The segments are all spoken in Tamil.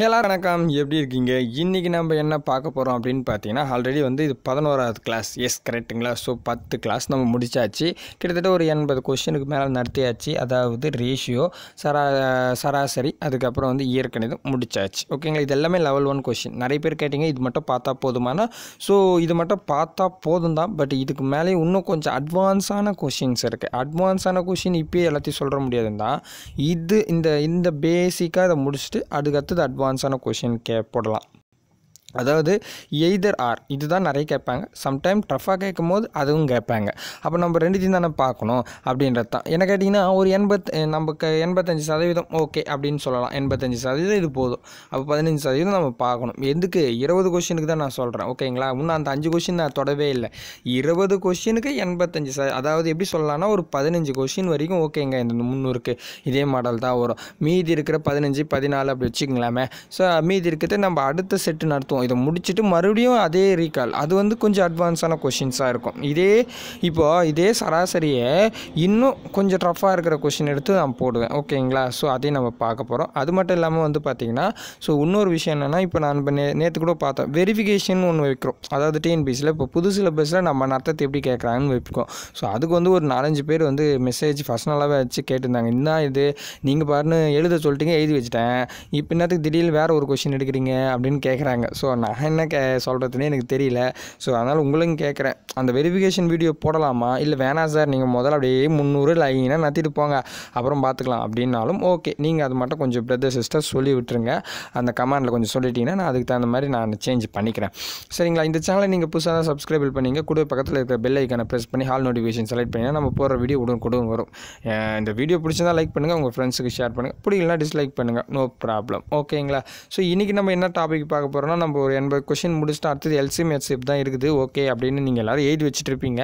ஹலோ வணக்கம் எப்படி இருக்கீங்க இன்றைக்கி நம்ம என்ன பார்க்க போகிறோம் அப்படின்னு பார்த்தீங்கன்னா ஆல்ரெடி வந்து இது பதினோராவது கிளாஸ் எஸ் கரெக்டுங்களா ஸோ பத்து கிளாஸ் நம்ம முடித்தாச்சு கிட்டத்தட்ட ஒரு எண்பது கொஷினுக்கு மேலே நடத்தியாச்சு அதாவது ரேஷியோ சரா சராசரி அதுக்கப்புறம் வந்து இயற்கணிதம் முடித்தாச்சு ஓகேங்களா இது எல்லாமே லெவல் ஒன் கொஷின் நிறைய பேர் கேட்டிங்க இது மட்டும் பார்த்தா போதுமானா ஸோ இது மட்டும் பார்த்தா போதும் தான் பட் இதுக்கு மேலே இன்னும் கொஞ்சம் அட்வான்ஸான கொஷின்ஸ் இருக்குது அட்வான்ஸான கொஷின் இப்போயே எல்லாத்தையும் சொல்கிற முடியாதுன்னு தான் இது இந்த இந்த பேசிக்காக இதை முடிச்சுட்டு அதுக்கடுத்தது அட்வான்ஸ் ஆன்சரான கொஷின் கே போடலாம் அதாவது எய்தர் ஆர் இதுதான் நிறைய கேட்பாங்க சம்டைம் டஃப்பாக கேட்கும் போது அதுவும் கேட்பாங்க அப்போ நம்ம ரெண்டுத்தையும் தானே பார்க்கணும் அப்படின்றது தான் என்ன கேட்டிங்கன்னா ஒரு எண்பத் நமக்கு எண்பத்தஞ்சு சதவீதம் ஓகே அப்படின்னு சொல்லலாம் எண்பத்தஞ்சு சதவீதம் இது போதும் அப்போ பதினஞ்சு சதவீதம் நம்ம பார்க்கணும் எதுக்கு இருபது கொஷினுக்கு தான் நான் சொல்கிறேன் ஓகேங்களா இன்னும் அந்த அஞ்சு கொஷின் நான் தொடவே இல்லை இருபது கொஷினுக்கு எண்பத்தஞ்சு சத அதாவது எப்படி சொல்லலாம்னா ஒரு பதினஞ்சு கொஷின் வரைக்கும் ஓகேங்க இந்த முந்நூறுக்கு இதே மாடல் தான் வரும் மீதி இருக்கிற பதினஞ்சு பதினாலு அப்படி வச்சுக்கலாமே ஸோ மீதி இருக்கிறத நம்ம அடுத்த செட்டு நடத்துவோம் இருக்கும் இதை முடிச்சுட்டு மறுபடியும் அதே ரீகால் அது வந்து கொஞ்சம் அட்வான்ஸான கொஷின்ஸாக இருக்கும் இதே இப்போது இதே சராசரியை இன்னும் கொஞ்சம் டஃப்பாக இருக்கிற கொஷின் எடுத்து நான் போடுவேன் ஓகேங்களா ஸோ அதையும் நம்ம பார்க்க போகிறோம் அது மட்டும் இல்லாமல் வந்து பார்த்திங்கன்னா ஸோ இன்னொரு விஷயம் என்னென்னா இப்போ நான் நே நேற்று கூட பார்த்தோம் வெரிஃபிகேஷன் ஒன்று வைக்கிறோம் அதாவது டிஎன்பிசியில் இப்போ புது சிலபஸில் நம்ம நடத்தத்தை எப்படி கேட்குறாங்கன்னு வைப்போம் ஸோ அதுக்கு வந்து ஒரு நாலஞ்சு பேர் வந்து மெசேஜ் ஃபர்ஸ்னலாகவே வச்சு கேட்டிருந்தாங்க என்ன இது நீங்கள் பாருன்னு எழுத சொல்லிட்டீங்க எழுதி வச்சுட்டேன் இப்போ என்னத்துக்கு திடீர்னு வேறு ஒரு கொஷின் எடுக்கிறீங்க அப்படின்னு கேட்குறாங்க ஸோ நான் என்ன கே சொல்கிறதுனே எனக்கு தெரியல ஸோ அதனால் உங்களும் கேட்குறேன் அந்த வெரிஃபிகேஷன் வீடியோ போடலாமா இல்லை வேணாம் சார் நீங்கள் முதல்ல அப்படியே முந்நூறு லைனாக நத்திட்டு போங்க அப்புறம் பார்த்துக்கலாம் அப்படின்னாலும் ஓகே நீங்கள் அது மட்டும் கொஞ்சம் பிரதர் சிஸ்டர் சொல்லி விட்டுருங்க அந்த கமெண்டில் கொஞ்சம் சொல்லிட்டீங்கன்னா நான் அதுக்கு தகுந்த மாதிரி நான் சேஞ்ச் பண்ணிக்கிறேன் சரிங்களா இந்த சேனலை நீங்கள் புதுசாக தான் சப்ஸ்கிரைப் பண்ணிங்க கூட பக்கத்தில் இருக்கிற பெல் ஐக்கானை ப்ரெஸ் பண்ணி ஹால் நோட்டிஃபிகேஷன் செலக்ட் பண்ணி நம்ம போகிற வீடியோ உடன் கொடுங்க வரும் இந்த வீடியோ பிடிச்சிருந்தால் லைக் பண்ணுங்கள் உங்கள் ஃப்ரெண்ட்ஸுக்கு ஷேர் பண்ணுங்கள் பிடிக்கலாம் டிஸ்லைக் பண்ணுங்கள் நோ ப்ராப்ளம் ஓகேங்களா ஸோ இன்றைக்கி நம்ம என்ன டாபிக் பார்க்க போகிறோம்னா நம்ம ஒரு எண்பது கொஷின் முடிச்சுட்டு அடுத்தது எல்சிஎம் எஸ்எப் தான் இருக்குது ஓகே அப்படின்னு நீங்கள் எல்லோரும் எழுதி வச்சுட்டு இருப்பீங்க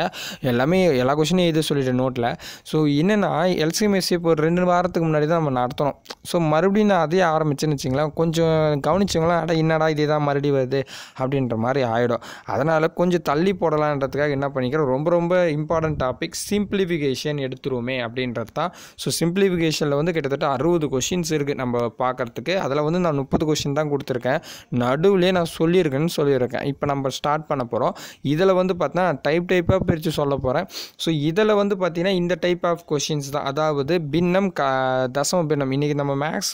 எல்லாமே எல்லா கொஷினும் எழுத சொல்லிட்டேன் நோட்டில் ஸோ என்னென்னா எல்சிஎம் எஸ்எப் ஒரு ரெண்டு வாரத்துக்கு முன்னாடி தான் நம்ம நடத்தணும் ஸோ மறுபடியும் நான் அதே ஆரம்பிச்சேன்னு வச்சிங்களேன் கொஞ்சம் கவனிச்சிங்களா அட என்னடா இதே தான் மறுபடியும் வருது அப்படின்ற மாதிரி ஆகிடும் அதனால் கொஞ்சம் தள்ளி போடலான்றதுக்காக என்ன பண்ணிக்கிறேன் ரொம்ப ரொம்ப இம்பார்ட்டன்ட் டாபிக் சிம்பிளிஃபிகேஷன் எடுத்துருவோமே அப்படின்றது தான் ஸோ சிம்பிளிஃபிகேஷனில் வந்து கிட்டத்தட்ட அறுபது கொஷின்ஸ் இருக்குது நம்ம பார்க்குறதுக்கு அதில் வந்து நான் முப்பது கொஷின் தான் கொடுத்துருக்கேன் நடுவில் நான் நான் சொல்லியிருக்கேன்னு சொல்லியிருக்கேன் இப்போ நம்ம ஸ்டார்ட் பண்ண போகிறோம் இதில் வந்து பார்த்தீங்கன்னா டைப் டைப்பாக பிரித்து சொல்ல போகிறேன் ஸோ இதில் வந்து பார்த்திங்கன்னா இந்த டைப் ஆஃப் கொஷின்ஸ் தான் அதாவது பின்னம் க தசம பின்னம் இன்றைக்கி நம்ம மேக்ஸ்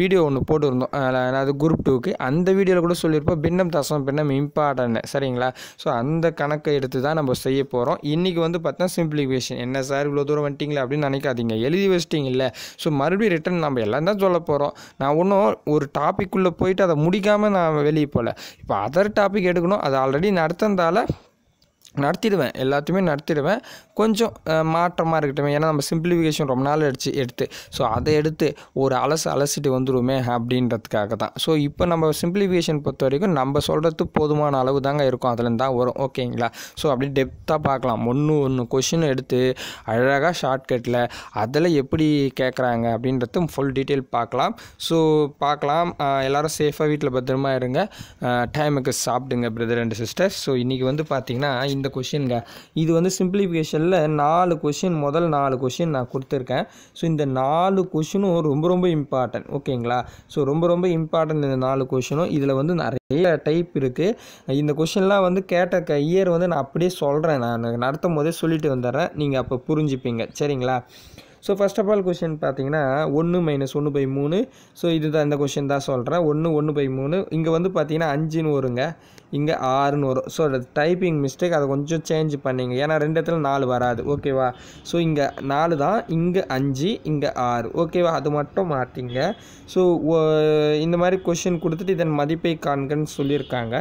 வீடியோ ஒன்று போட்டிருந்தோம் அதாவது குரூப் டூக்கு அந்த வீடியோவில் கூட சொல்லியிருப்போம் பின்னம் தசம பின்னம் இம்பார்ட்டன்னு சரிங்களா ஸோ அந்த கணக்கை எடுத்து தான் நம்ம செய்ய போகிறோம் இன்றைக்கி வந்து பார்த்தீங்கன்னா சிம்பிளிஃபிகேஷன் என்ன சார் இவ்வளோ தூரம் வந்துட்டிங்களே அப்படின்னு நினைக்காதீங்க எழுதி வச்சிட்டிங்கல்ல ஸோ மறுபடியும் ரிட்டன் நம்ம எல்லாம் தான் சொல்ல போகிறோம் நான் ஒன்றும் ஒரு டாபிக் டாப்பிக்குள்ளே போயிட்டு அதை முடிக்காமல் நான் வெளியே போகல இப்போ அதர் டாபிக் எடுக்கணும் அது ஆல்ரெடி நடத்தந்தால நடத்திடுவேன் எல்லாத்தையுமே நடத்திடுவேன் கொஞ்சம் மாற்றமாக இருக்கட்டும் ஏன்னா நம்ம சிம்பிளிஃபிகேஷன் ரொம்ப நாள் அடிச்சு எடுத்து ஸோ அதை எடுத்து ஒரு அலசு அலசிட்டு வந்துடுமே அப்படின்றதுக்காக தான் ஸோ இப்போ நம்ம சிம்பிளிஃபிகேஷன் பொறுத்த வரைக்கும் நம்ம சொல்கிறது போதுமான அளவு தாங்க இருக்கும் அதுலேருந்து தான் வரும் ஓகேங்களா ஸோ அப்படி டெப்த்தாக பார்க்கலாம் ஒன்று ஒன்று கொஷின் எடுத்து அழகாக ஷார்ட்கட்டில் அதில் எப்படி கேட்குறாங்க அப்படின்றது ஃபுல் டீட்டெயில் பார்க்கலாம் ஸோ பார்க்கலாம் எல்லோரும் சேஃபாக வீட்டில் பத்திரமா இருங்க டைமுக்கு சாப்பிடுங்க பிரதர் அண்ட் சிஸ்டர் ஸோ இன்றைக்கி வந்து பார்த்திங்கன்னா இந்த கொஷின்ங்க இது வந்து சிம்பிளிஃபிகேஷனில் நாலு கொஷின் முதல் நாலு கொஷின் நான் கொடுத்துருக்கேன் ஸோ இந்த நாலு கொஷினும் ரொம்ப ரொம்ப இம்பார்ட்டன்ட் ஓகேங்களா ஸோ ரொம்ப ரொம்ப இம்பார்ட்டன்ட் இந்த நாலு கொஷினும் இதில் வந்து நிறைய டைப் இருக்குது இந்த கொஷின்லாம் வந்து கேட்ட இயர் வந்து நான் அப்படியே சொல்கிறேன் நான் நடத்தும் போதே சொல்லிட்டு வந்துடுறேன் நீங்கள் அப்போ புரிஞ்சுப்பீங்க சரிங்களா so first of all question பார்த்தீங்கன்னா ஒன்று மைனஸ் ஒன்று பை மூணு ஸோ இது தான் இந்த கொஷின் தான் சொல்கிறேன் ஒன்று ஒன்று பை மூணு இங்கே வந்து பார்த்தீங்கன்னா அஞ்சுன்னு வருங்க இங்கே ஆறுன்னு வரும் ஸோ டைப்பிங் மிஸ்டேக் அதை கொஞ்சம் சேஞ்ச் பண்ணிங்க ஏன்னா ரெண்டு இடத்துல நாலு வராது ஓகேவா ஸோ இங்கே நாலு தான் இங்கே அஞ்சு இங்கே ஆறு ஓகேவா அது மட்டும் மாற்றிங்க ஸோ இந்த மாதிரி கொஷின் கொடுத்துட்டு இதன் மதிப்பை காண்கன்னு சொல்லியிருக்காங்க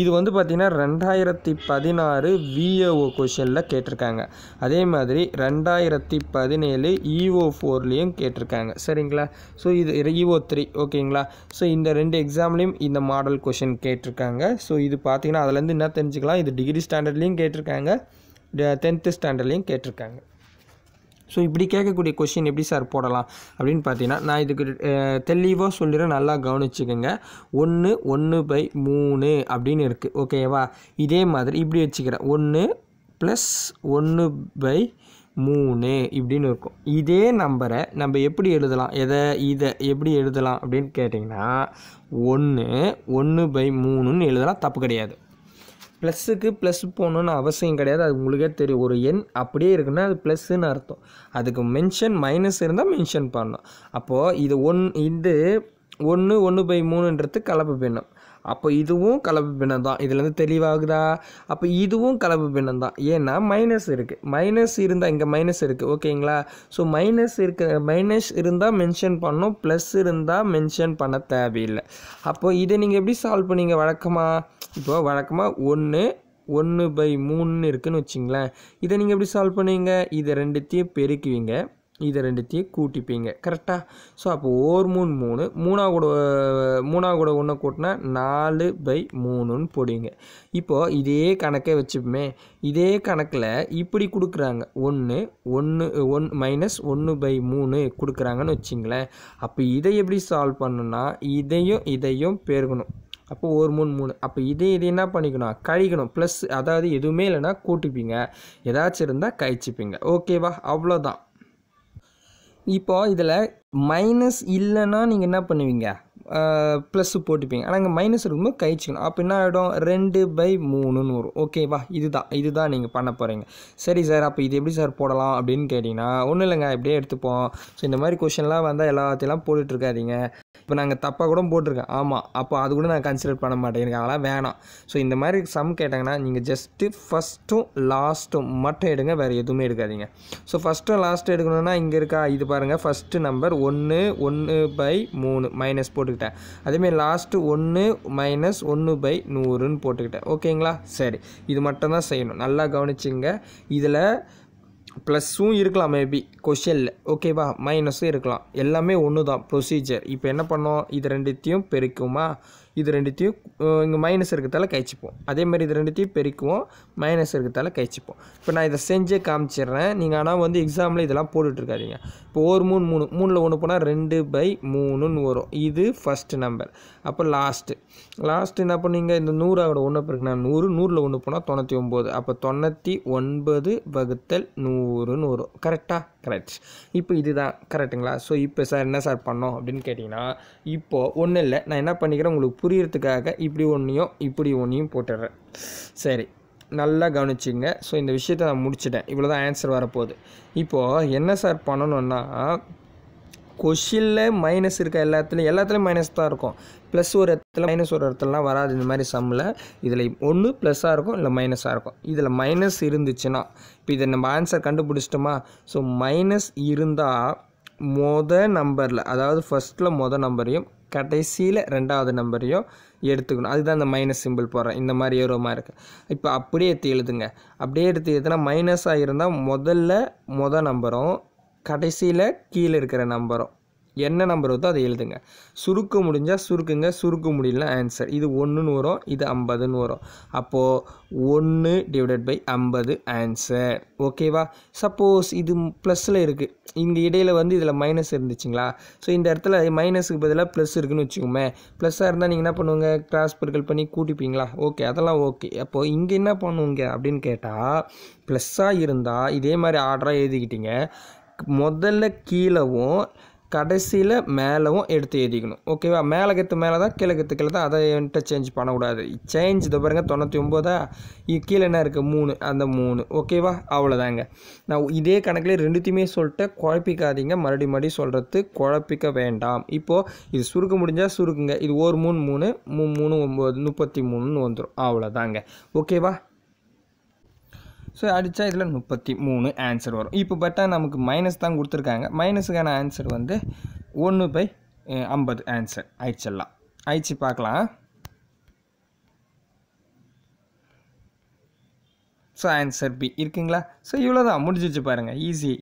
இது வந்து பார்த்திங்கன்னா ரெண்டாயிரத்தி பதினாறு விஏஓ கொஷனில் கேட்டிருக்காங்க அதே மாதிரி ரெண்டாயிரத்தி பதினேழு இஓ e ஃபோர்லேயும் கேட்டிருக்காங்க சரிங்களா ஸோ இது இஓ த்ரீ ஓகேங்களா ஸோ இந்த ரெண்டு எக்ஸாம்லேயும் இந்த மாடல் கொஷின் கேட்டிருக்காங்க ஸோ இது பார்த்திங்கன்னா அதுலேருந்து என்ன தெரிஞ்சுக்கலாம் இது டிகிரி ஸ்டாண்டர்ட்லேயும் கேட்டிருக்காங்க டென்த்து ஸ்டாண்டர்ட்லேயும் கேட்டிருக்காங்க ஸோ இப்படி கேட்கக்கூடிய கொஷின் எப்படி சார் போடலாம் அப்படின்னு பார்த்தீங்கன்னா நான் இதுக்கு தெளிவாக சொல்லிடுறேன் நல்லா கவனிச்சுக்கோங்க ஒன்று ஒன்று பை மூணு அப்படின்னு இருக்குது ஓகேவா இதே மாதிரி இப்படி வச்சுக்கிறேன் ஒன்று ப்ளஸ் ஒன்று பை மூணு இப்படின்னு இருக்கும் இதே நம்பரை நம்ம எப்படி எழுதலாம் எதை இதை எப்படி எழுதலாம் அப்படின்னு கேட்டிங்கன்னா ஒன்று ஒன்று பை மூணுன்னு எழுதலாம் தப்பு கிடையாது ப்ளஸ்ஸுக்கு ப்ளஸ் போகணுன்னு அவசியம் கிடையாது அது உங்களுக்கே தெரியும் ஒரு எண் அப்படியே இருக்குன்னா அது ப்ளஸ்ஸுன்னு அர்த்தம் அதுக்கு மென்ஷன் மைனஸ் இருந்தால் மென்ஷன் பண்ணணும் அப்போது இது ஒன் இது ஒன்று ஒன்று பை மூணுன்றது கலப்பு பின்னம் அப்போ இதுவும் கலப்பு பின்னம் தான் இதுலேருந்து தெளிவாகுதா அப்போ இதுவும் கலப்பு பின்னம் தான் ஏன்னா மைனஸ் இருக்குது மைனஸ் இருந்தால் இங்கே மைனஸ் இருக்குது ஓகேங்களா ஸோ மைனஸ் இருக்க மைனஸ் இருந்தால் மென்ஷன் பண்ணும் ப்ளஸ் இருந்தால் மென்ஷன் பண்ண தேவையில்லை அப்போ இதை நீங்கள் எப்படி சால்வ் பண்ணீங்க வழக்கமாக இப்போ வழக்கமாக ஒன்று ஒன்று பை மூணுன்னு இருக்குதுன்னு வச்சிங்களேன் இதை நீங்கள் எப்படி சால்வ் பண்ணுவீங்க இதை ரெண்டுத்தையும் பெருக்குவீங்க இதை ரெண்டுத்தையும் கூட்டிப்பீங்க கரெக்டாக ஸோ அப்போ ஓர் மூணு மூணு மூணா கூட மூணா கூட ஒன்று கூட்டினா நாலு பை மூணுன்னு போடுவீங்க இப்போது இதே கணக்கே வச்சுப்போமே இதே கணக்கில் இப்படி கொடுக்குறாங்க ஒன்று ஒன்று ஒன் மைனஸ் ஒன்று பை மூணு கொடுக்குறாங்கன்னு வச்சிங்களேன் அப்போ இதை எப்படி சால்வ் பண்ணணும்னா இதையும் இதையும் பெருகணும் அப்போ ஒரு மூணு மூணு அப்போ இதே இதை என்ன பண்ணிக்கணும் கழிக்கணும் ப்ளஸ் அதாவது எதுவுமே இல்லைன்னா கூட்டிப்பீங்க ஏதாச்சும் இருந்தால் கழிச்சிப்பீங்க ஓகேவா அவ்வளோதான் இப்போது இதில் மைனஸ் இல்லைன்னா நீங்கள் என்ன பண்ணுவீங்க ப்ளஸ்ஸு போட்டுப்பீங்க ஆனால் இங்கே மைனஸ் இருக்கும்போது கழிச்சிக்கணும் அப்போ என்ன ஆகிடும் ரெண்டு பை மூணுன்னு வரும் ஓகேவா இதுதான் இதுதான் நீங்கள் பண்ண போகிறீங்க சரி சார் அப்போ இது எப்படி சார் போடலாம் அப்படின்னு கேட்டிங்கன்னா ஒன்றும் இல்லைங்க இப்படியே எடுத்துப்போம் ஸோ இந்த மாதிரி கொஷின்லாம் வந்தால் எல்லாத்தையெல்லாம் போட்டுட்ருக்காதீங்க இப்போ நாங்கள் தப்பாக கூட போட்டிருக்கேன் ஆமாம் அப்போ அது கூட நான் கன்சிடர் பண்ண மாட்டேன் எனக்கு அதெல்லாம் வேணாம் ஸோ இந்த மாதிரி சம் கேட்டாங்கன்னா நீங்கள் ஜஸ்ட்டு ஃபஸ்ட்டும் லாஸ்ட்டும் மட்டும் எடுங்க வேறு எதுவுமே எடுக்காதீங்க ஸோ ஃபஸ்ட்டும் லாஸ்ட்டும் எடுக்கணும்னா இங்கே இருக்கா இது பாருங்கள் ஃபஸ்ட்டு நம்பர் ஒன்று ஒன்று பை மூணு மைனஸ் போட்டு போட்டுக்கிட்டேன் அதேமாதிரி லாஸ்ட்டு ஒன்று மைனஸ் ஒன்று பை நூறுன்னு போட்டுக்கிட்டேன் ஓகேங்களா சரி இது மட்டும்தான் செய்யணும் நல்லா கவனிச்சுங்க இதில் ப்ளஸ்ஸும் இருக்கலாம் மேபி கொஷனில் ஓகேவா மைனஸும் இருக்கலாம் எல்லாமே ஒன்று தான் ப்ரொசீஜர் இப்போ என்ன பண்ணோம் இது ரெண்டுத்தையும் பெருக்குமா இது ரெண்டுத்தையும் இங்கே மைனஸ் இருக்கிறதால கழிச்சிப்போம் அதேமாதிரி இது ரெண்டுத்தையும் பெருக்குவோம் மைனஸ் இருக்கிறதால கழிச்சிப்போம் இப்போ நான் இதை செஞ்சே காமிச்சிடுறேன் நீங்கள் ஆனால் வந்து எக்ஸாமில் இதெல்லாம் போட்டுட்ருக்காதீங்க இப்போ ஒரு மூணு மூணு மூணில் ஒன்று போனால் ரெண்டு பை மூணுன்னு வரும் இது ஃபஸ்ட்டு நம்பர் அப்போ லாஸ்ட்டு லாஸ்ட்டு என்ன பண்ணுவீங்க இந்த நூறாவோட ஒன்று பிறகுனா நூறு நூறில் ஒன்று போனால் தொண்ணூற்றி ஒம்பது அப்போ தொண்ணூற்றி ஒன்பது வகுத்தல் நூறுன்னு வரும் கரெக்டாக கரெக்ட் இப்போ இதுதான் கரெக்டுங்களா ஸோ இப்போ சார் என்ன சார் பண்ணோம் அப்படின்னு கேட்டிங்கன்னா இப்போது ஒன்றும் இல்லை நான் என்ன பண்ணிக்கிறேன் உங்களுக்கு புரியறதுக்காக இப்படி ஒன்றையும் இப்படி ஒன்றையும் போட்டுடுறேன் சரி நல்லா கவனிச்சிங்க ஸோ இந்த விஷயத்தை நான் முடிச்சிட்டேன் இவ்வளோ தான் ஆன்சர் வரப்போகுது இப்போது என்ன சார் பண்ணணுன்னா கொஷினில் மைனஸ் இருக்க எல்லாத்துலேயும் எல்லாத்துலேயும் மைனஸ் தான் இருக்கும் ப்ளஸ் ஒரு இடத்துல மைனஸ் ஒரு இடத்துலலாம் வராது இந்த மாதிரி சம்மில் இதில் ஒன்று ப்ளஸ்ஸாக இருக்கும் இல்லை மைனஸாக இருக்கும் இதில் மைனஸ் இருந்துச்சுன்னா இப்போ இதை நம்ம ஆன்சர் கண்டுபிடிச்சிட்டோமா ஸோ மைனஸ் இருந்தால் மொத நம்பரில் அதாவது ஃபஸ்ட்டில் மொத நம்பரையும் கடைசியில் ரெண்டாவது நம்பரையும் எடுத்துக்கணும் அதுதான் இந்த மைனஸ் சிம்பிள் போடுறேன் இந்த மாதிரி ஏரோமாக இருக்குது இப்போ அப்படியே எடுத்து எழுதுங்க அப்படியே எடுத்து எழுதுனா மைனஸாக இருந்தால் முதல்ல மொதல் நம்பரும் கடைசியில் கீழே இருக்கிற நம்பரும் என்ன நம்பர் வருதோ அதை எழுதுங்க சுருக்க முடிஞ்சால் சுருக்குங்க சுருக்க முடியல ஆன்சர் இது ஒன்றுன்னு வரும் இது ஐம்பதுன்னு வரும் அப்போது ஒன்று டிவைடட் பை ஐம்பது ஆன்சர் ஓகேவா சப்போஸ் இது ப்ளஸில் இருக்குது இந்த இடையில் வந்து இதில் மைனஸ் இருந்துச்சுங்களா ஸோ இந்த இடத்துல மைனஸுக்கு பதிலாக ப்ளஸ் இருக்குதுன்னு வச்சுக்கோமே ப்ளஸ்ஸாக இருந்தால் நீங்கள் என்ன பண்ணுவாங்க கிராஸ் பொருட்கள் பண்ணி கூட்டிப்பீங்களா ஓகே அதெல்லாம் ஓகே அப்போது இங்கே என்ன பண்ணுவோங்க அப்படின்னு கேட்டால் ப்ளஸ்ஸாக இருந்தால் இதே மாதிரி ஆர்டராக எழுதிக்கிட்டீங்க முதல்ல கீழவும் கடைசியில் மேலவும் எடுத்து எழுதிக்கணும் ஓகேவா மேலகத்து மேலே தான் கிழக்கத்து கீழே தான் அதை என்கிட்ட சேஞ்ச் பண்ணக்கூடாது சேஞ்ச் இதை பாருங்கள் தொண்ணூற்றி ஒம்போதா கீழே என்ன இருக்குது மூணு அந்த மூணு ஓகேவா அவ்வளோதாங்க நான் இதே கணக்கில் ரெண்டுத்தையுமே சொல்லிட்டு குழப்பிக்காதீங்க மறுபடி மறுபடி சொல்கிறது குழப்பிக்க வேண்டாம் இப்போது இது சுருக்க முடிஞ்சால் சுருக்குங்க இது ஒரு மூணு மூணு மூணு ஒம்பது முப்பத்தி மூணுன்னு வந்துடும் அவ்வளோதாங்க ஓகேவா ஸோ அடித்தா இதில் முப்பத்தி மூணு ஆன்சர் வரும் இப்போ பட்டா நமக்கு மைனஸ் தான் கொடுத்துருக்காங்க மைனஸுக்கான ஆன்சர் வந்து ஒன்று பை ஐம்பது ஆன்சர் ஆயிடுச்சிடலாம் ஆயிடுச்சு பார்க்கலாம் ஸோ ஆன்சர் பி இருக்குங்களா ஸோ இவ்வளோ தான் முடிஞ்சிச்சு பாருங்கள் ஈஸி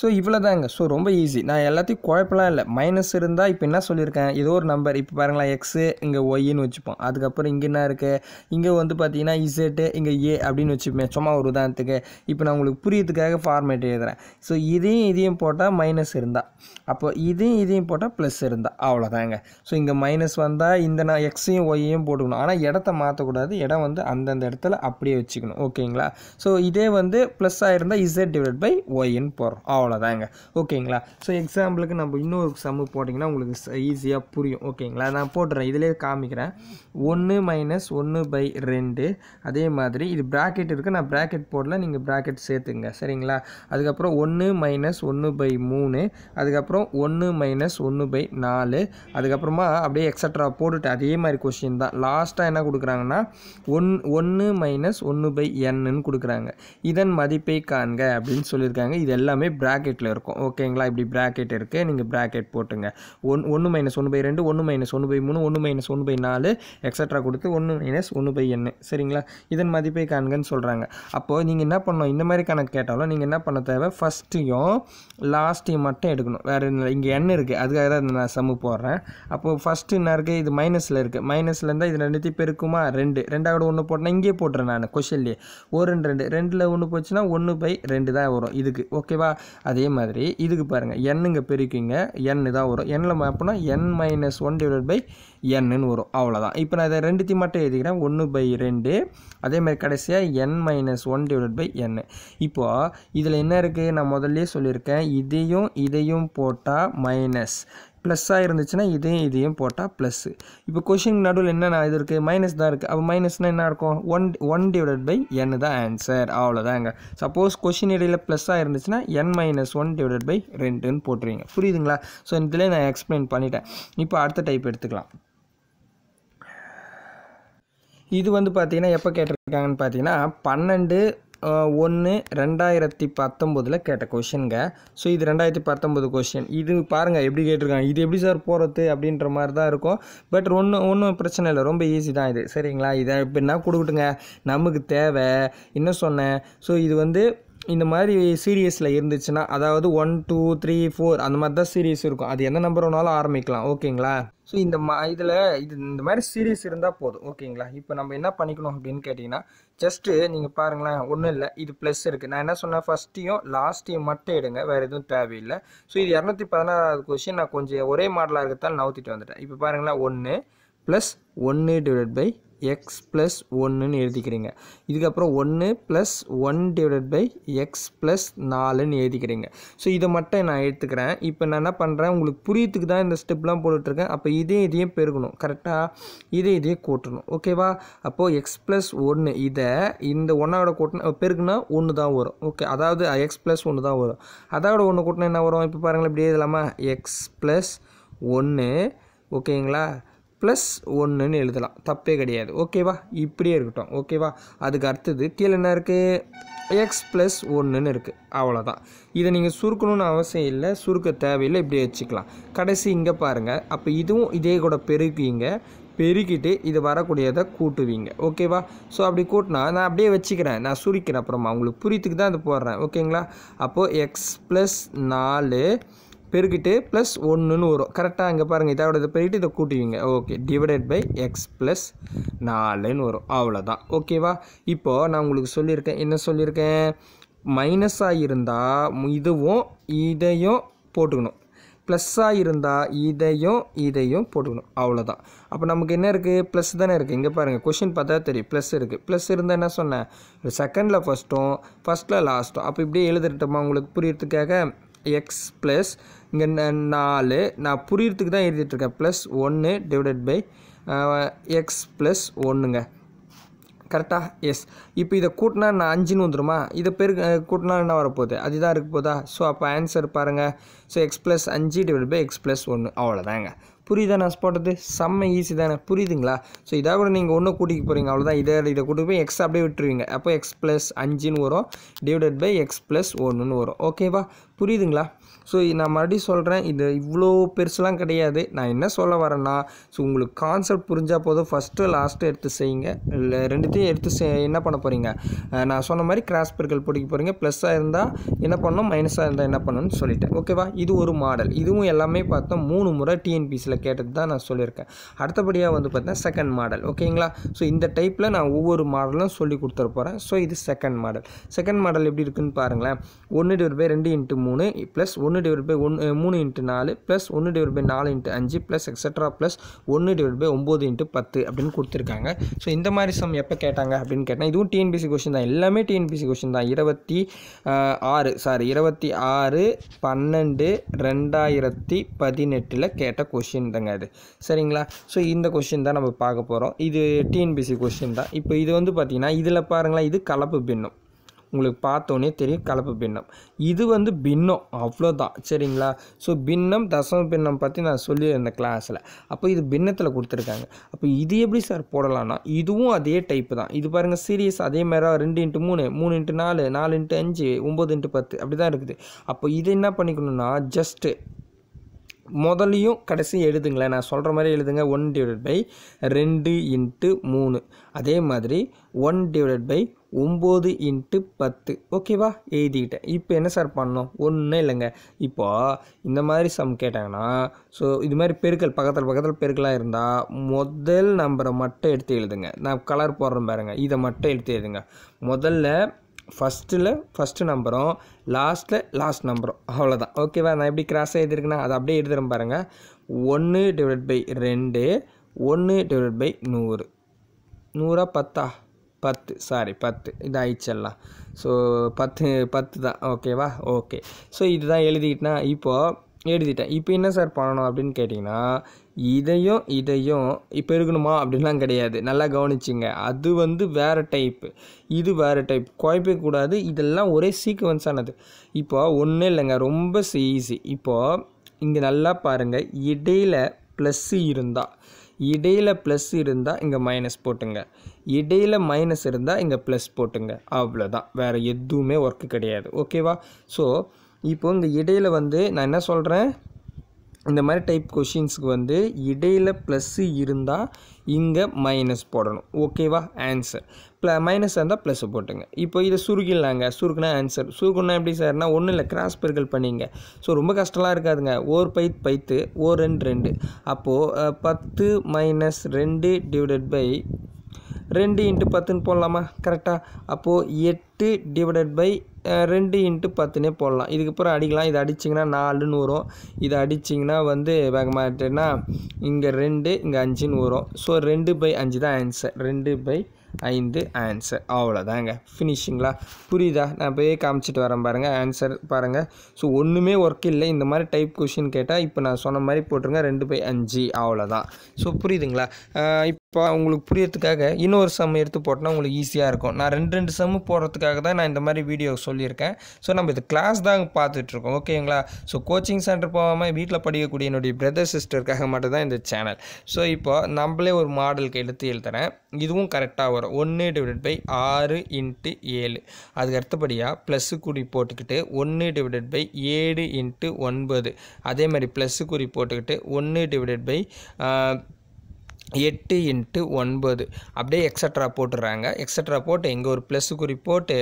ஸோ இவ்வளோ தாங்க ஸோ ரொம்ப ஈஸி நான் எல்லாத்தையும் குழப்பலாம் இல்லை மைனஸ் இருந்தால் இப்போ என்ன சொல்லியிருக்கேன் ஏதோ ஒரு நம்பர் இப்போ பாருங்களேன் எக்ஸு இங்கே ஒய்ன்னு வச்சுப்போம் அதுக்கப்புறம் இங்கே என்ன இருக்குது இங்கே வந்து பார்த்தீங்கன்னா இசேட்டு இங்கே ஏ அப்படின்னு வச்சுப்பேன் சும்மா ஒரு உதாரணத்துக்கு இப்போ நான் உங்களுக்கு புரியத்துக்காக ஃபார்மேட் எழுதுகிறேன் ஸோ இதையும் இதையும் போட்டால் மைனஸ் இருந்தால் அப்போ இதையும் இதையும் போட்டால் ப்ளஸ் இருந்தால் அவ்வளோதாங்க ஸோ இங்கே மைனஸ் வந்தால் இந்த நான் எக்ஸையும் ஒய்யையும் போட்டுக்கணும் ஆனால் இடத்த மாற்றக்கூடாது இடம் வந்து அந்தந்த இடத்துல அப்படியே வச்சுக்கணும் ஓகேங்களா ஸோ இதே வந்து ப்ளஸ் ஆகிருந்தால் இசட் டிவைட் பை ஒய்ன்னு போடுறோம் அவ்வளோதாங்க ஓகேங்களா ஸோ எக்ஸாம்பிளுக்கு நம்ம இன்னொரு சம்மு போட்டிங்கன்னா உங்களுக்கு ஈஸியாக புரியும் ஓகேங்களா நான் போட்டுறேன் இதிலே காமிக்கிறேன் ஒன்று மைனஸ் ஒன்று பை ரெண்டு அதே மாதிரி இது ப்ராக்கெட் இருக்குது நான் ப்ராக்கெட் போடல நீங்கள் ப்ராக்கெட் சேர்த்துங்க சரிங்களா அதுக்கப்புறம் ஒன்று மைனஸ் ஒன்று பை மூணு அதுக்கப்புறம் ஒன்று மைனஸ் ஒன்று பை நாலு அதுக்கப்புறமா அப்படியே எக்ஸட்ரா போட்டுட்டு அதே மாதிரி கொஷின் தான் லாஸ்ட்டாக என்ன கொடுக்குறாங்கன்னா ஒன் ஒன்று மைனஸ் ஒன்று பை என்னன்னு கொடுக்குறாங்க இதன் மதிப்பை காண்க அப்படின்னு சொல்லியிருக்காங்க இது எல்லாமே ப்ரா ப்ராக்கெட்டில் இருக்கும் ஓகேங்களா இப்படி ப்ராக்கெட் இருக்குது நீங்கள் ப்ராக்கெட் போட்டுங்க ஒன் ஒன்று மைனஸ் ஒன்று பை ரெண்டு ஒன்று மைனஸ் ஒன்று பை மூணு ஒன்று மைனஸ் ஒன்று பை நாலு எக்ஸட்ரா கொடுத்து ஒன்று மைனஸ் ஒன்று பை எண்ணு சரிங்களா இதன் மதிப்பை காண்கன்னு சொல்கிறாங்க அப்போது நீங்கள் என்ன பண்ணணும் இந்த மாதிரி கணக்கு கேட்டாலும் நீங்கள் என்ன பண்ண தேவை ஃபஸ்ட்டையும் லாஸ்ட்டையும் மட்டும் எடுக்கணும் வேறு இங்கே எண்ணு இருக்குது அதுக்காக தான் நான் சம்மு போடுறேன் அப்போது ஃபஸ்ட்டு என்ன இருக்குது இது மைனஸில் இருக்குது மைனஸில் இருந்தால் இது ரெண்டுத்தையும் பெருக்குமா ரெண்டு ரெண்டாவது ஒன்று போட்டேன்னா இங்கே போட்டுறேன் நான் கொஷின்லேயே ஒரு ரெண்டு ரெண்டு ரெண்டில் ஒன்று போச்சுன்னா ஒன்று பை ரெண்டு தான் வரும் இதுக்கு ஓகேவா அதே மாதிரி இதுக்கு பாருங்கள் என்னுங்க பெருக்கிங்க என்னு தான் வரும் எண்ணில் மாப்போனா N minus one divide by என்னு வரும் அவ்வளோதான் இப்போ நான் இதை ரெண்டுத்தையும் மட்டும் எழுதிக்கிறேன் ஒன்று பை ரெண்டு மாதிரி கடைசியாக N minus one divide by N இப்போது இதில் என்ன இருக்குது நான் முதல்ல சொல்லியிருக்கேன் இதையும் இதையும் போட்டால் மைனஸ் ப்ளஸ்ஸாக இருந்துச்சுன்னா இதையும் இதையும் போட்டால் ப்ளஸ்ஸு இப்போ கொஷின் நடுவில் என்னென்ன இது இருக்குது மைனஸ் தான் இருக்குது அப்போ மைனஸ்னால் என்ன இருக்கும் one one divide by N தான் ஆன்சர் அவ்வளோதாங்க சப்போஸ் கொஷின் இடையில் ப்ளஸ்ஸாக இருந்துச்சுன்னா N minus one divide by ரெண்டுன்னு போட்டுருவீங்க புரியுதுங்களா ஸோ இதில் நான் எக்ஸ்பிளைன் பண்ணிட்டேன் இப்போ அடுத்த டைப் எடுத்துக்கலாம் இது வந்து பார்த்திங்கன்னா எப்போ கேட்டிருக்காங்கன்னு பார்த்தீங்கன்னா பன்னெண்டு ஒன்று ரெண்டாயிரத்தி பத்தொம்போதில் கேட்ட கொஷினுங்க ஸோ இது ரெண்டாயிரத்தி பத்தொம்போது கொஷின் இது பாருங்கள் எப்படி கேட்டிருக்காங்க இது எப்படி சார் போகிறது அப்படின்ற மாதிரி தான் இருக்கும் பட் ஒன்றும் ஒன்றும் பிரச்சனை இல்லை ரொம்ப ஈஸி தான் இது சரிங்களா இதை எப்படின்னா கொடுக்கட்டுங்க நமக்கு தேவை என்ன சொன்னேன் ஸோ இது வந்து இந்த மாதிரி சீரியஸில் இருந்துச்சுன்னா அதாவது ஒன் டூ த்ரீ ஃபோர் அந்த மாதிரி தான் சீரியஸ் இருக்கும் அது எந்த நம்பர் வேணாலும் ஆரம்பிக்கலாம் ஓகேங்களா ஸோ இந்த மா இதில் இது இந்த மாதிரி சீரியஸ் இருந்தால் போதும் ஓகேங்களா இப்போ நம்ம என்ன பண்ணிக்கணும் அப்படின்னு கேட்டிங்கன்னா ஜஸ்ட்டு நீங்கள் பாருங்களேன் ஒன்றும் இல்லை இது ப்ளஸ் இருக்குது நான் என்ன சொன்னேன் ஃபஸ்ட்டையும் லாஸ்ட்டையும் மட்டும் எடுங்க வேறு எதுவும் தேவையில்லை ஸோ இது இரநூத்தி பதினாறாவது கொஷின் நான் கொஞ்சம் ஒரே மாடலாக இருக்கிறதால நவுத்திட்டு வந்துட்டேன் இப்போ பாருங்களேன் ஒன்று ப்ளஸ் ஒன்று டிவைட் பை எக்ஸ் ப்ளஸ் ஒன்றுன்னு எழுதிக்கிறீங்க இதுக்கப்புறம் ஒன்று plus one divided by X plus நாலுன்னு எழுதிக்கிறீங்க ஸோ இதை மட்டும் நான் எடுத்துக்கிறேன் இப்போ நான் என்ன பண்ணுறேன் உங்களுக்கு புரியத்துக்கு தான் இந்த ஸ்டெப்லாம் போட்டுட்ருக்கேன் அப்போ இதே இதையும் பெருகணும் கரெக்டாக இதே இதையே கூட்டணும் ஓகேவா அப்போது எக்ஸ் ப்ளஸ் ஒன்று இதை இந்த ஒன்றாவோட கூட்டினா பெருக்குனா ஒன்று தான் வரும் ஓகே அதாவது எக்ஸ் ப்ளஸ் ஒன்று தான் வரும் அதோட ஒன்று கூட்டினா என்ன வரும் இப்போ பாருங்களேன் இப்படியே இல்லாமல் எக்ஸ் ப்ளஸ் ஒன்று ஓகேங்களா ப்ளஸ் ஒன்றுன்னு எழுதலாம் தப்பே கிடையாது ஓகேவா இப்படியே இருக்கட்டும் ஓகேவா அதுக்கு அடுத்தது கீழே என்ன இருக்குது எக்ஸ் ப்ளஸ் ஒன்றுன்னு இருக்குது அவ்வளோதான் இதை நீங்கள் சுருக்கணும்னு அவசியம் இல்லை சுருக்க தேவையில்லை இப்படியே வச்சுக்கலாம் கடைசி இங்கே பாருங்கள் அப்போ இதுவும் இதே கூட பெருக்கிங்க பெருக்கிட்டு இது வரக்கூடியதை கூட்டுவீங்க ஓகேவா ஸோ அப்படி கூட்டினா நான் அப்படியே வச்சுக்கிறேன் நான் சுருக்கிறேன் அப்புறமா உங்களுக்கு புரித்துக்கு தான் அது போடுறேன் ஓகேங்களா அப்போது எக்ஸ் ப்ளஸ் நாலு பெருக்கிட்டு ப்ளஸ் ஒன்றுன்னு வரும் கரெக்டாக அங்கே பாருங்கள் இதோட இதை பெருக்கிட்டு இதை கூட்டிவிங்க okay divided by X plus நாலுன்னு வரும் அவ்வளோதான் ஓகேவா இப்போது நான் உங்களுக்கு சொல்லியிருக்கேன் என்ன சொல்லியிருக்கேன் மைனஸாக இருந்தால் இதுவும் இதையும் போட்டுக்கணும் ப்ளஸ்ஸாக இருந்தால் இதையும் இதையும் போட்டுக்கணும் அவ்வளோதான் அப்போ நமக்கு என்ன இருக்குது ப்ளஸ் தானே இருக்குது இங்கே பாருங்கள் கொஷின் பார்த்தா தெரியும் ப்ளஸ் இருக்குது ப்ளஸ் இருந்தால் என்ன சொன்னேன் செகண்டில் ஃபஸ்ட்டும் ஃபஸ்ட்டில் லாஸ்ட்டும் அப்போ இப்படியே எழுதிட்டோமா உங்களுக்கு புரியறதுக்காக எக்ஸ் ப்ளஸ் இங்கே நாலு நான் புரியறதுக்கு தான் எழுதிட்டுருக்கேன் ப்ளஸ் ஒன்று டிவைடட் பை எக்ஸ் ப்ளஸ் ஒன்றுங்க கரெக்டாக எஸ் இப்போ இதை கூட்டினா நான் அஞ்சுன்னு வந்துடுமா இதை பேர் கூட்டினா என்ன வரப்போகுது அதுதான் இருக்க போதா ஸோ அப்போ ஆன்சர் பாருங்கள் ஸோ எக்ஸ் ப்ளஸ் அஞ்சு டிவைட் பை எக்ஸ் ப்ளஸ் ஒன்று அவ்வளோதாங்க புரியுதா நான் போட்டது செம்ம ஈஸி தானே புரியுதுங்களா ஸோ இதாக கூட நீங்கள் ஒன்று கூட்டிகிட்டு போகிறீங்க அவ்வளோதான் இதை இதை கூட்டி போய் எக்ஸ் அப்படியே விட்டுருவீங்க அப்போ எக்ஸ் ப்ளஸ் அஞ்சுன்னு வரும் டிவைடட் பை எக்ஸ் ப்ளஸ் ஒன்றுன்னு வரும் ஓகேவா புரியுதுங்களா ஸோ நான் மறுபடியும் சொல்கிறேன் இது இவ்வளோ பெருசுலாம் கிடையாது நான் என்ன சொல்ல வரேன்னா ஸோ உங்களுக்கு கான்செப்ட் புரிஞ்சால் போதும் ஃபஸ்ட்டு லாஸ்ட்டு எடுத்து செய்யுங்க இல்லை ரெண்டுத்தையும் எடுத்து செய் என்ன பண்ண போகிறீங்க நான் சொன்ன மாதிரி கிராஸ் பெருக்கல் பிடிக்க போகிறீங்க ப்ளஸ்ஸாக இருந்தால் என்ன பண்ணணும் மைனஸாக இருந்தால் என்ன பண்ணணும்னு சொல்லிட்டேன் ஓகேவா இது ஒரு மாடல் இதுவும் எல்லாமே பார்த்தா மூணு முறை டிஎன்பிசியில் கேட்டது தான் நான் சொல்லியிருக்கேன் அடுத்தபடியாக வந்து பார்த்தா செகண்ட் மாடல் ஓகேங்களா ஸோ இந்த டைப்பில் நான் ஒவ்வொரு மாடலும் சொல்லி கொடுத்துட போகிறேன் ஸோ இது செகண்ட் மாடல் செகண்ட் மாடல் எப்படி இருக்குன்னு பாருங்களேன் ஒன்று டிவைட் பை ரெண்டு இன்ட்டு மூணு ப்ளஸ் ஒன்று ஒன்று டிவைட் பை ஒன்று மூணு இன்ட்டு நாலு ப்ளஸ் ஒன்று டிவைட் பை நாலு இன்ட்டு அஞ்சு ப்ளஸ் எக்ஸட்ரா ப்ளஸ் ஒன்று டிவைட் பை ஒம்பது இன்ட்டு பத்து அப்படின்னு கொடுத்துருக்காங்க ஸோ இந்த மாதிரி சம் எப்போ கேட்டாங்க அப்படின்னு கேட்டால் இதுவும் டிஎன்பிசி கொஷின் தான் எல்லாமே டிஎன்பிசி கொஷின் தான் இருபத்தி ஆறு சாரி இருபத்தி ஆறு பன்னெண்டு ரெண்டாயிரத்தி பதினெட்டில் கேட்ட கொஷின் தாங்க அது சரிங்களா ஸோ இந்த கொஷின் தான் நம்ம பார்க்க போகிறோம் இது டிஎன்பிசி கொஷின் தான் இப்போ இது வந்து பார்த்திங்கன்னா இதில் பாருங்களேன் இது கலப்பு பின்னம் உங்களுக்கு பார்த்தோன்னே தெரியும் கலப்பு பின்னம் இது வந்து பின்னம் அவ்வளோதான் சரிங்களா ஸோ பின்னம் தசம பின்னம் பற்றி நான் சொல்லியிருந்தேன் கிளாஸில் அப்போ இது பின்னத்தில் கொடுத்துருக்காங்க அப்போ இது எப்படி சார் போடலான்னா இதுவும் அதே டைப்பு தான் இது பாருங்கள் சீரியஸ் அதே மாதிரி ரெண்டு இன்ட்டு மூணு மூணு இன்ட்டு நாலு நாலு இன்ட்டு அஞ்சு ஒம்பது இன்ட்டு பத்து அப்படி தான் இருக்குது அப்போ இது என்ன பண்ணிக்கணும்னா ஜஸ்ட்டு முதல்லையும் கடைசியும் எழுதுங்களேன் நான் சொல்கிற மாதிரி எழுதுங்க ஒன் டிவைடட் பை ரெண்டு இன்ட்டு மூணு அதே மாதிரி ஒன் டிவைடட் பை ஒம்பது இன்ட்டு பத்து ஓகேவா எழுதிக்கிட்டேன் இப்போ என்ன சார் பண்ணோம் ஒன்றும் இல்லைங்க இப்போது இந்த மாதிரி சம் கேட்டாங்கன்னா ஸோ இது மாதிரி பெருக்கல் பக்கத்தில் பக்கத்தில் பெருக்கலாக இருந்தால் முதல் நம்பரை மட்டும் எடுத்து எழுதுங்க நான் கலர் போடுறேன் பாருங்கள் இதை மட்டும் எடுத்து எழுதுங்க முதல்ல ஃபஸ்ட்டில் ஃபஸ்ட்டு நம்பரும் லாஸ்ட்டில் லாஸ்ட் நம்பரும் அவ்வளோதான் ஓகேவா நான் எப்படி கிராஸாக எழுதிருக்கேன்னா அதை அப்படியே எழுதுறேன் பாருங்கள் ஒன்று டிவைட் பை ரெண்டு ஒன்று டிவைட் பை நூறு நூறா பத்தா பத்து சாரி பத்து இது ஆயிடுச்சிடலாம் ஸோ பத்து பத்து தான் ஓகேவா ஓகே ஸோ இதுதான் எழுதிக்கிட்டேன்னா இப்போது எழுதிட்டேன் இப்போ என்ன சார் பண்ணணும் அப்படின்னு கேட்டிங்கன்னா இதையும் இதையும் இப்போ இருக்கணுமா அப்படின்லாம் கிடையாது நல்லா கவனிச்சிங்க அது வந்து வேறு டைப்பு இது வேறு டைப் கூடாது இதெல்லாம் ஒரே சீக்குவன்ஸானது இப்போ ஒன்றும் இல்லைங்க ரொம்ப ஈஸி இப்போது இங்கே நல்லா பாருங்கள் இடையில் ப்ளஸ்ஸு இருந்தால் இடையில் ப்ளஸ் இருந்தால் இங்கே மைனஸ் போட்டுங்க இடையில் மைனஸ் இருந்தால் இங்கே ப்ளஸ் போட்டுங்க அவ்வளோதான் வேறு எதுவுமே ஒர்க்கு கிடையாது ஓகேவா ஸோ இப்போ இந்த இடையில் வந்து நான் என்ன சொல்கிறேன் இந்த மாதிரி டைப் கொஷின்ஸுக்கு வந்து இடையில் ப்ளஸ்ஸு இருந்தால் இங்கே மைனஸ் போடணும் ஓகேவா ஆன்சர் ப்ள மைனஸாக இருந்தால் ப்ளஸ் போட்டுங்க இப்போ இதை சுருக்கிடலாங்க சுருக்குனா ஆன்சர் சுருக்குன்னா எப்படி சார்னா ஒன்றும் இல்லை கிராஸ் பெருக்கல் பண்ணிங்க ஸோ ரொம்ப கஷ்டம்லாம் இருக்காதுங்க ஓர் பைத் பைத்து ஓர் ரெண்டு ரெண்டு அப்போது பத்து மைனஸ் ரெண்டு டிவைடட் பை ரெண்டு இன்ட்டு பத்துன்னு போடலாமா கரெக்டாக அப்போது எட்டு டிவைடட் பை ரெண்டு இன்ட்டு பத்துனே போடலாம் இதுக்கப்புறம் அடிக்கலாம் இது அடிச்சிங்கன்னா நாலுன்னு வரும் இது அடிச்சிங்கன்னா வந்து வேகமாகிட்டேன்னா இங்கே ரெண்டு இங்கே அஞ்சுன்னு வரும் ஸோ ரெண்டு பை அஞ்சு தான் ஆன்சர் ரெண்டு பை ஐந்து ஆன்சர் அவ்வளோதாங்க ஃபினிஷிங்களா புரியுதா நான் போய் காமிச்சிட்டு வரேன் பாருங்கள் ஆன்சர் பாருங்கள் ஸோ ஒன்றுமே ஒர்க் இல்லை இந்த மாதிரி டைப் கொஷின் கேட்டால் இப்போ நான் சொன்ன மாதிரி போட்டிருங்க ரெண்டு பை அஞ்சு அவ்வளோதான் ஸோ புரியுதுங்களா இப்போ உங்களுக்கு புரியறதுக்காக இன்னொரு சம் எடுத்து போட்டோம்னா உங்களுக்கு ஈஸியாக இருக்கும் நான் ரெண்டு ரெண்டு சம்மு போடுறதுக்காக தான் நான் இந்த மாதிரி வீடியோ சொல்லியிருக்கேன் ஸோ நம்ம இது கிளாஸ் தான் பார்த்துட்ருக்கோம் ஓகேங்களா ஸோ கோச்சிங் சென்டர் போகாமல் வீட்டில் படிக்கக்கூடிய என்னுடைய பிரதர் சிஸ்டருக்காக மட்டும் தான் இந்த சேனல் ஸோ இப்போ நம்மளே ஒரு மாடலுக்கு எடுத்து எழுதுறேன் இதுவும் கரெக்டாக வரும் ஒன்று டிவிடட் பை ஆறு இன்ட்டு ஏழு அதுக்கு அடுத்தபடியாக ப்ளஸ்ஸு குறி போட்டுக்கிட்டு ஒன்று டிவைடட் பை ஏழு இன்ட்டு ஒன்பது அதே மாதிரி ப்ளஸ்ஸு குறி போட்டுக்கிட்டு ஒன்று டிவைடட் பை எட்டு இன்ட்டு ஒன்பது அப்படியே எக்ஸட்ரா போட்டுடுறாங்க எக்ஸட்ரா போட்டு இங்கே ஒரு ப்ளஸ் குறி போட்டு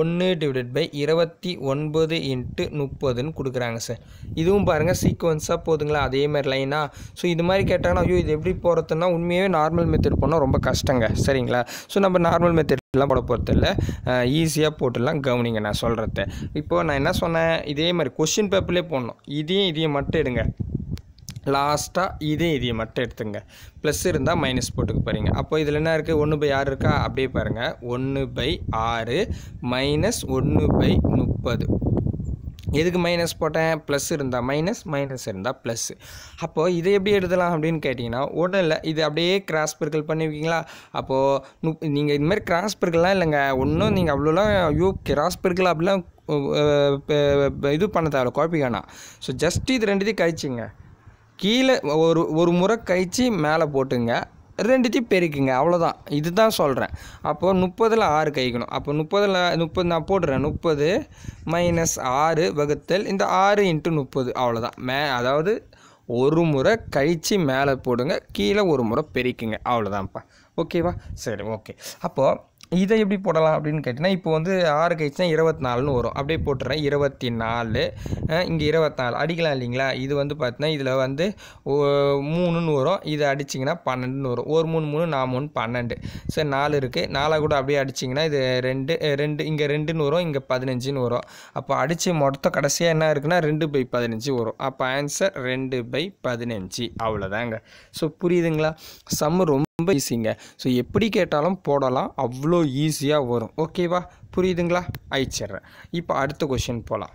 ஒன்று டிவைடட் பை இருபத்தி ஒன்பது இன்ட்டு முப்பதுன்னு கொடுக்குறாங்க சார் இதுவும் பாருங்கள் சீக்வன்ஸாக போதுங்களா அதே மாதிரி லைனாக ஸோ இது மாதிரி கேட்டாங்கன்னா ஐயோ இது எப்படி போகிறதுனா உண்மையாகவே நார்மல் மெத்தட் போனால் ரொம்ப கஷ்டங்க சரிங்களா ஸோ நம்ம நார்மல் மெத்தட்லாம் போட போகிறதில்ல ஈஸியாக போட்டுடலாம் கவனிங்க நான் சொல்கிறத இப்போது நான் என்ன சொன்னேன் இதே மாதிரி கொஷின் பேப்பர்லேயே போடணும் இதையும் இதையும் மட்டும் எடுங்க லாஸ்ட்டாக இதே இதையும் மட்டும் எடுத்துங்க ப்ளஸ் இருந்தால் மைனஸ் போட்டுக்கு பாருங்க அப்போ இதில் என்ன இருக்குது ஒன்று பை ஆறு இருக்கா அப்படியே பாருங்கள் ஒன்று பை ஆறு மைனஸ் ஒன்று பை முப்பது எதுக்கு மைனஸ் போட்டேன் ப்ளஸ் இருந்தால் மைனஸ் மைனஸ் இருந்தால் ப்ளஸ் அப்போது இதை எப்படி எடுத்துலாம் அப்படின்னு கேட்டிங்கன்னா ஒன்றும் இல்லை இது அப்படியே கிராஸ் பெருக்கல் பண்ணுவீங்களா அப்போது நு நீங்கள் இதுமாதிரி கிராஸ் பெருக்கெல்லாம் இல்லைங்க ஒன்றும் நீங்கள் அவ்வளோலாம் யூ கிராஸ் பெருக்கல் அப்படிலாம் இது பண்ண தேவை குழப்பிக்கானா ஸோ ஜஸ்ட் இது ரெண்டுத்தையும் கழிச்சிங்க கீழே ஒரு ஒரு முறை கழித்து மேலே போட்டுங்க ரெண்டுத்தையும் பெருக்குங்க அவ்வளோதான் இது தான் சொல்கிறேன் அப்போது முப்பதில் ஆறு கழிக்கணும் அப்போ முப்பதில் முப்பது நான் போடுறேன் முப்பது மைனஸ் ஆறு வகுத்தல் இந்த ஆறு இன்ட்டு முப்பது அவ்வளோதான் மே அதாவது ஒரு முறை கழித்து மேலே போடுங்க கீழே ஒரு முறை பெருக்குங்க அவ்வளோதான்ப்பா ஓகேவா சரி ஓகே அப்போது இதை எப்படி போடலாம் அப்படின்னு கேட்டிங்கன்னா இப்போ வந்து ஆறு கழிச்சுனா இருபத்தி நாலுன்னு வரும் அப்படியே போட்டுறேன் இருபத்தி நாலு இங்கே இருபத்தாலு அடிக்கலாம் இல்லைங்களா இது வந்து பார்த்தீங்கன்னா இதில் வந்து மூணுன்னு வரும் இதை அடிச்சிங்கன்னா பன்னெண்டுன்னு வரும் ஒரு மூணு மூணு நாலு மூணு பன்னெண்டு சரி நாலு இருக்குது நாலாக கூட அப்படியே அடிச்சிங்கன்னா இது ரெண்டு ரெண்டு இங்கே ரெண்டுன்னு வரும் இங்கே பதினஞ்சுன்னு வரும் அப்போ அடித்து மொத்த கடைசியாக என்ன இருக்குன்னா ரெண்டு பை பதினஞ்சு வரும் அப்போ ஆன்சர் ரெண்டு பை பதினஞ்சு அவ்வளோதாங்க ஸோ புரியுதுங்களா சம் ரொம்ப ரொம்ப ஈஸிங்க ஸோ எப்படி கேட்டாலும் போடலாம் அவ்வளோ ஈஸியாக வரும் ஓகேவா புரியுதுங்களா அழிச்சிட்றேன் இப்போ அடுத்த கொஷின் போகலாம்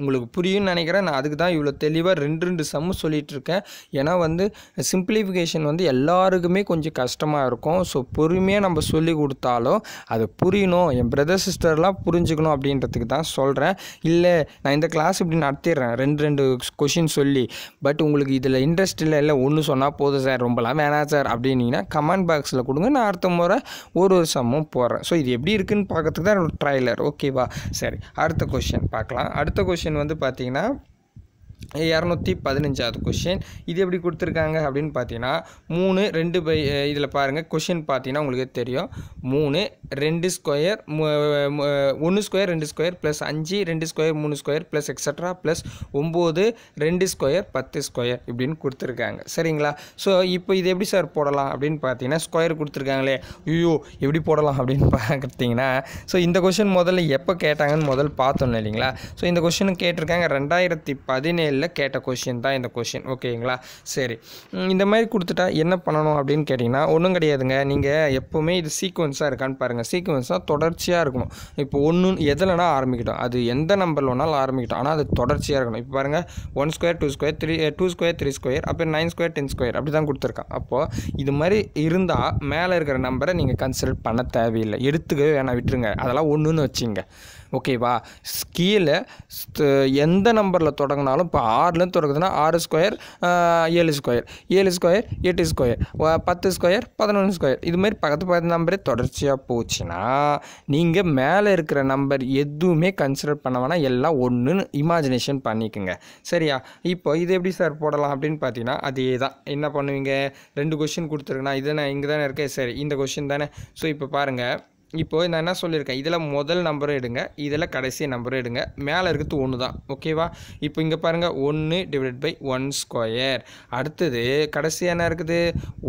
உங்களுக்கு புரியும்னு நினைக்கிறேன் நான் அதுக்கு தான் இவ்வளோ தெளிவாக ரெண்டு ரெண்டு சம்மு சொல்லிகிட்ருக்கேன் ஏன்னா வந்து சிம்பிளிஃபிகேஷன் வந்து எல்லாருக்குமே கொஞ்சம் கஷ்டமாக இருக்கும் ஸோ பொறுமையாக நம்ம சொல்லி கொடுத்தாலும் அதை புரியணும் என் பிரதர் சிஸ்டர்லாம் புரிஞ்சுக்கணும் அப்படின்றதுக்கு தான் சொல்கிறேன் இல்லை நான் இந்த கிளாஸ் இப்படி நடத்திடுறேன் ரெண்டு ரெண்டு கொஷின் சொல்லி பட் உங்களுக்கு இதில் இன்ட்ரெஸ்ட் இல்லை இல்லை ஒன்று சொன்னால் போதும் சார் ரொம்பலாம் வேணாம் சார் அப்படின்னீங்கன்னா கமெண்ட் பாக்ஸில் கொடுங்க நான் அடுத்த முறை ஒரு ஒரு சம்மும் போடுறேன் ஸோ இது எப்படி இருக்குதுன்னு பார்க்கறதுக்கு தான் ட்ரைலர் ஓகேவா சரி அடுத்த கொஷின் பார்க்கலாம் அடுத்த கொஷின் ஆப்ஷன் வந்து பார்த்தீங்கன்னா இரநூத்தி பதினஞ்சாவது கொஷின் இது எப்படி கொடுத்துருக்காங்க அப்படின்னு பார்த்தீங்கன்னா மூணு ரெண்டு பை இதில் பாருங்கள் கொஷின் பார்த்தீங்கன்னா உங்களுக்கு தெரியும் மூணு ரெண்டு ஸ்கொயர் ஒன்று ஸ்கொயர் ரெண்டு ஸ்கொயர் ப்ளஸ் அஞ்சு ரெண்டு ஸ்கொயர் மூணு ஸ்கொயர் ப்ளஸ் எக்ஸட்ரா ப்ளஸ் ஒம்பது ரெண்டு ஸ்கொயர் பத்து ஸ்கொயர் இப்படின்னு கொடுத்துருக்காங்க சரிங்களா ஸோ இப்போ இது எப்படி சார் போடலாம் அப்படின்னு பார்த்தீங்கன்னா ஸ்கொயர் கொடுத்துருக்காங்களே ஐயோ எப்படி போடலாம் அப்படின்னு பார்த்தீங்கன்னா ஸோ இந்த கொஷின் முதல்ல எப்போ கேட்டாங்கன்னு முதல் பார்த்தோம் இல்லைங்களா ஸோ இந்த கொஷின் கேட்டிருக்காங்க ரெண்டாயிரத்தி பதினேழு இமெயிலில் கேட்ட கொஷின் தான் இந்த கொஷின் ஓகேங்களா சரி இந்த மாதிரி கொடுத்துட்டா என்ன பண்ணணும் அப்படின்னு கேட்டிங்கன்னா ஒன்றும் கிடையாதுங்க நீங்கள் எப்போவுமே இது சீக்வன்ஸாக இருக்கான்னு பாருங்கள் சீக்வன்ஸாக தொடர்ச்சியாக இருக்கணும் இப்போ ஒன்று எதில்னா ஆரம்பிக்கட்டும் அது எந்த நம்பரில் வேணாலும் ஆரம்பிக்கட்டும் ஆனால் அது தொடர்ச்சியாக இருக்கணும் இப்போ பாருங்கள் one square two square three two square three square அப்புறம் நைன் ஸ்கொயர் டென் ஸ்கொயர் அப்படி தான் கொடுத்துருக்கான் அப்போது இது மாதிரி இருந்தால் மேலே இருக்கிற நம்பரை நீங்கள் கன்சிடர் பண்ண தேவையில்லை எடுத்துக்கவே வேணாம் விட்டுருங்க அதெல்லாம் ஒன்றுன்னு வச்சுங்க ஓகேவா கீழே எந்த நம்பரில் தொடங்கினாலும் இப்போ ஆறுலேருந்து தொடங்குதுன்னா ஆறு ஸ்கொயர் ஏழு ஸ்கொயர் ஏழு ஸ்கொயர் எட்டு ஸ்கொயர் பத்து ஸ்கொயர் பதினொன்று ஸ்கொயர் இதுமாரி பக்கத்து பக்கத்து நம்பரே தொடர்ச்சியாக போச்சுன்னா நீங்கள் மேலே இருக்கிற நம்பர் எதுவுமே கன்சிடர் பண்ண வேணால் எல்லாம் ஒன்றுன்னு இமேஜினேஷன் பண்ணிக்கோங்க சரியா இப்போ இது எப்படி சார் போடலாம் அப்படின்னு பார்த்தீங்கன்னா அதே தான் என்ன பண்ணுவீங்க ரெண்டு கொஷின் கொடுத்துருக்குண்ணா இது நான் இங்கே தானே இருக்கேன் சரி இந்த கொஷின் தானே ஸோ இப்போ பாருங்கள் இப்போது நான் என்ன சொல்லியிருக்கேன் இதில் முதல் நம்பரை எடுங்க இதில் கடைசி நம்பரை எடுங்க மேலே இருக்கிறது ஒன்று தான் ஓகேவா இப்போ இங்கே பாருங்கள் ஒன்று டிவைட் பை ஒன் ஸ்கொயர் அடுத்தது கடைசி என்ன இருக்குது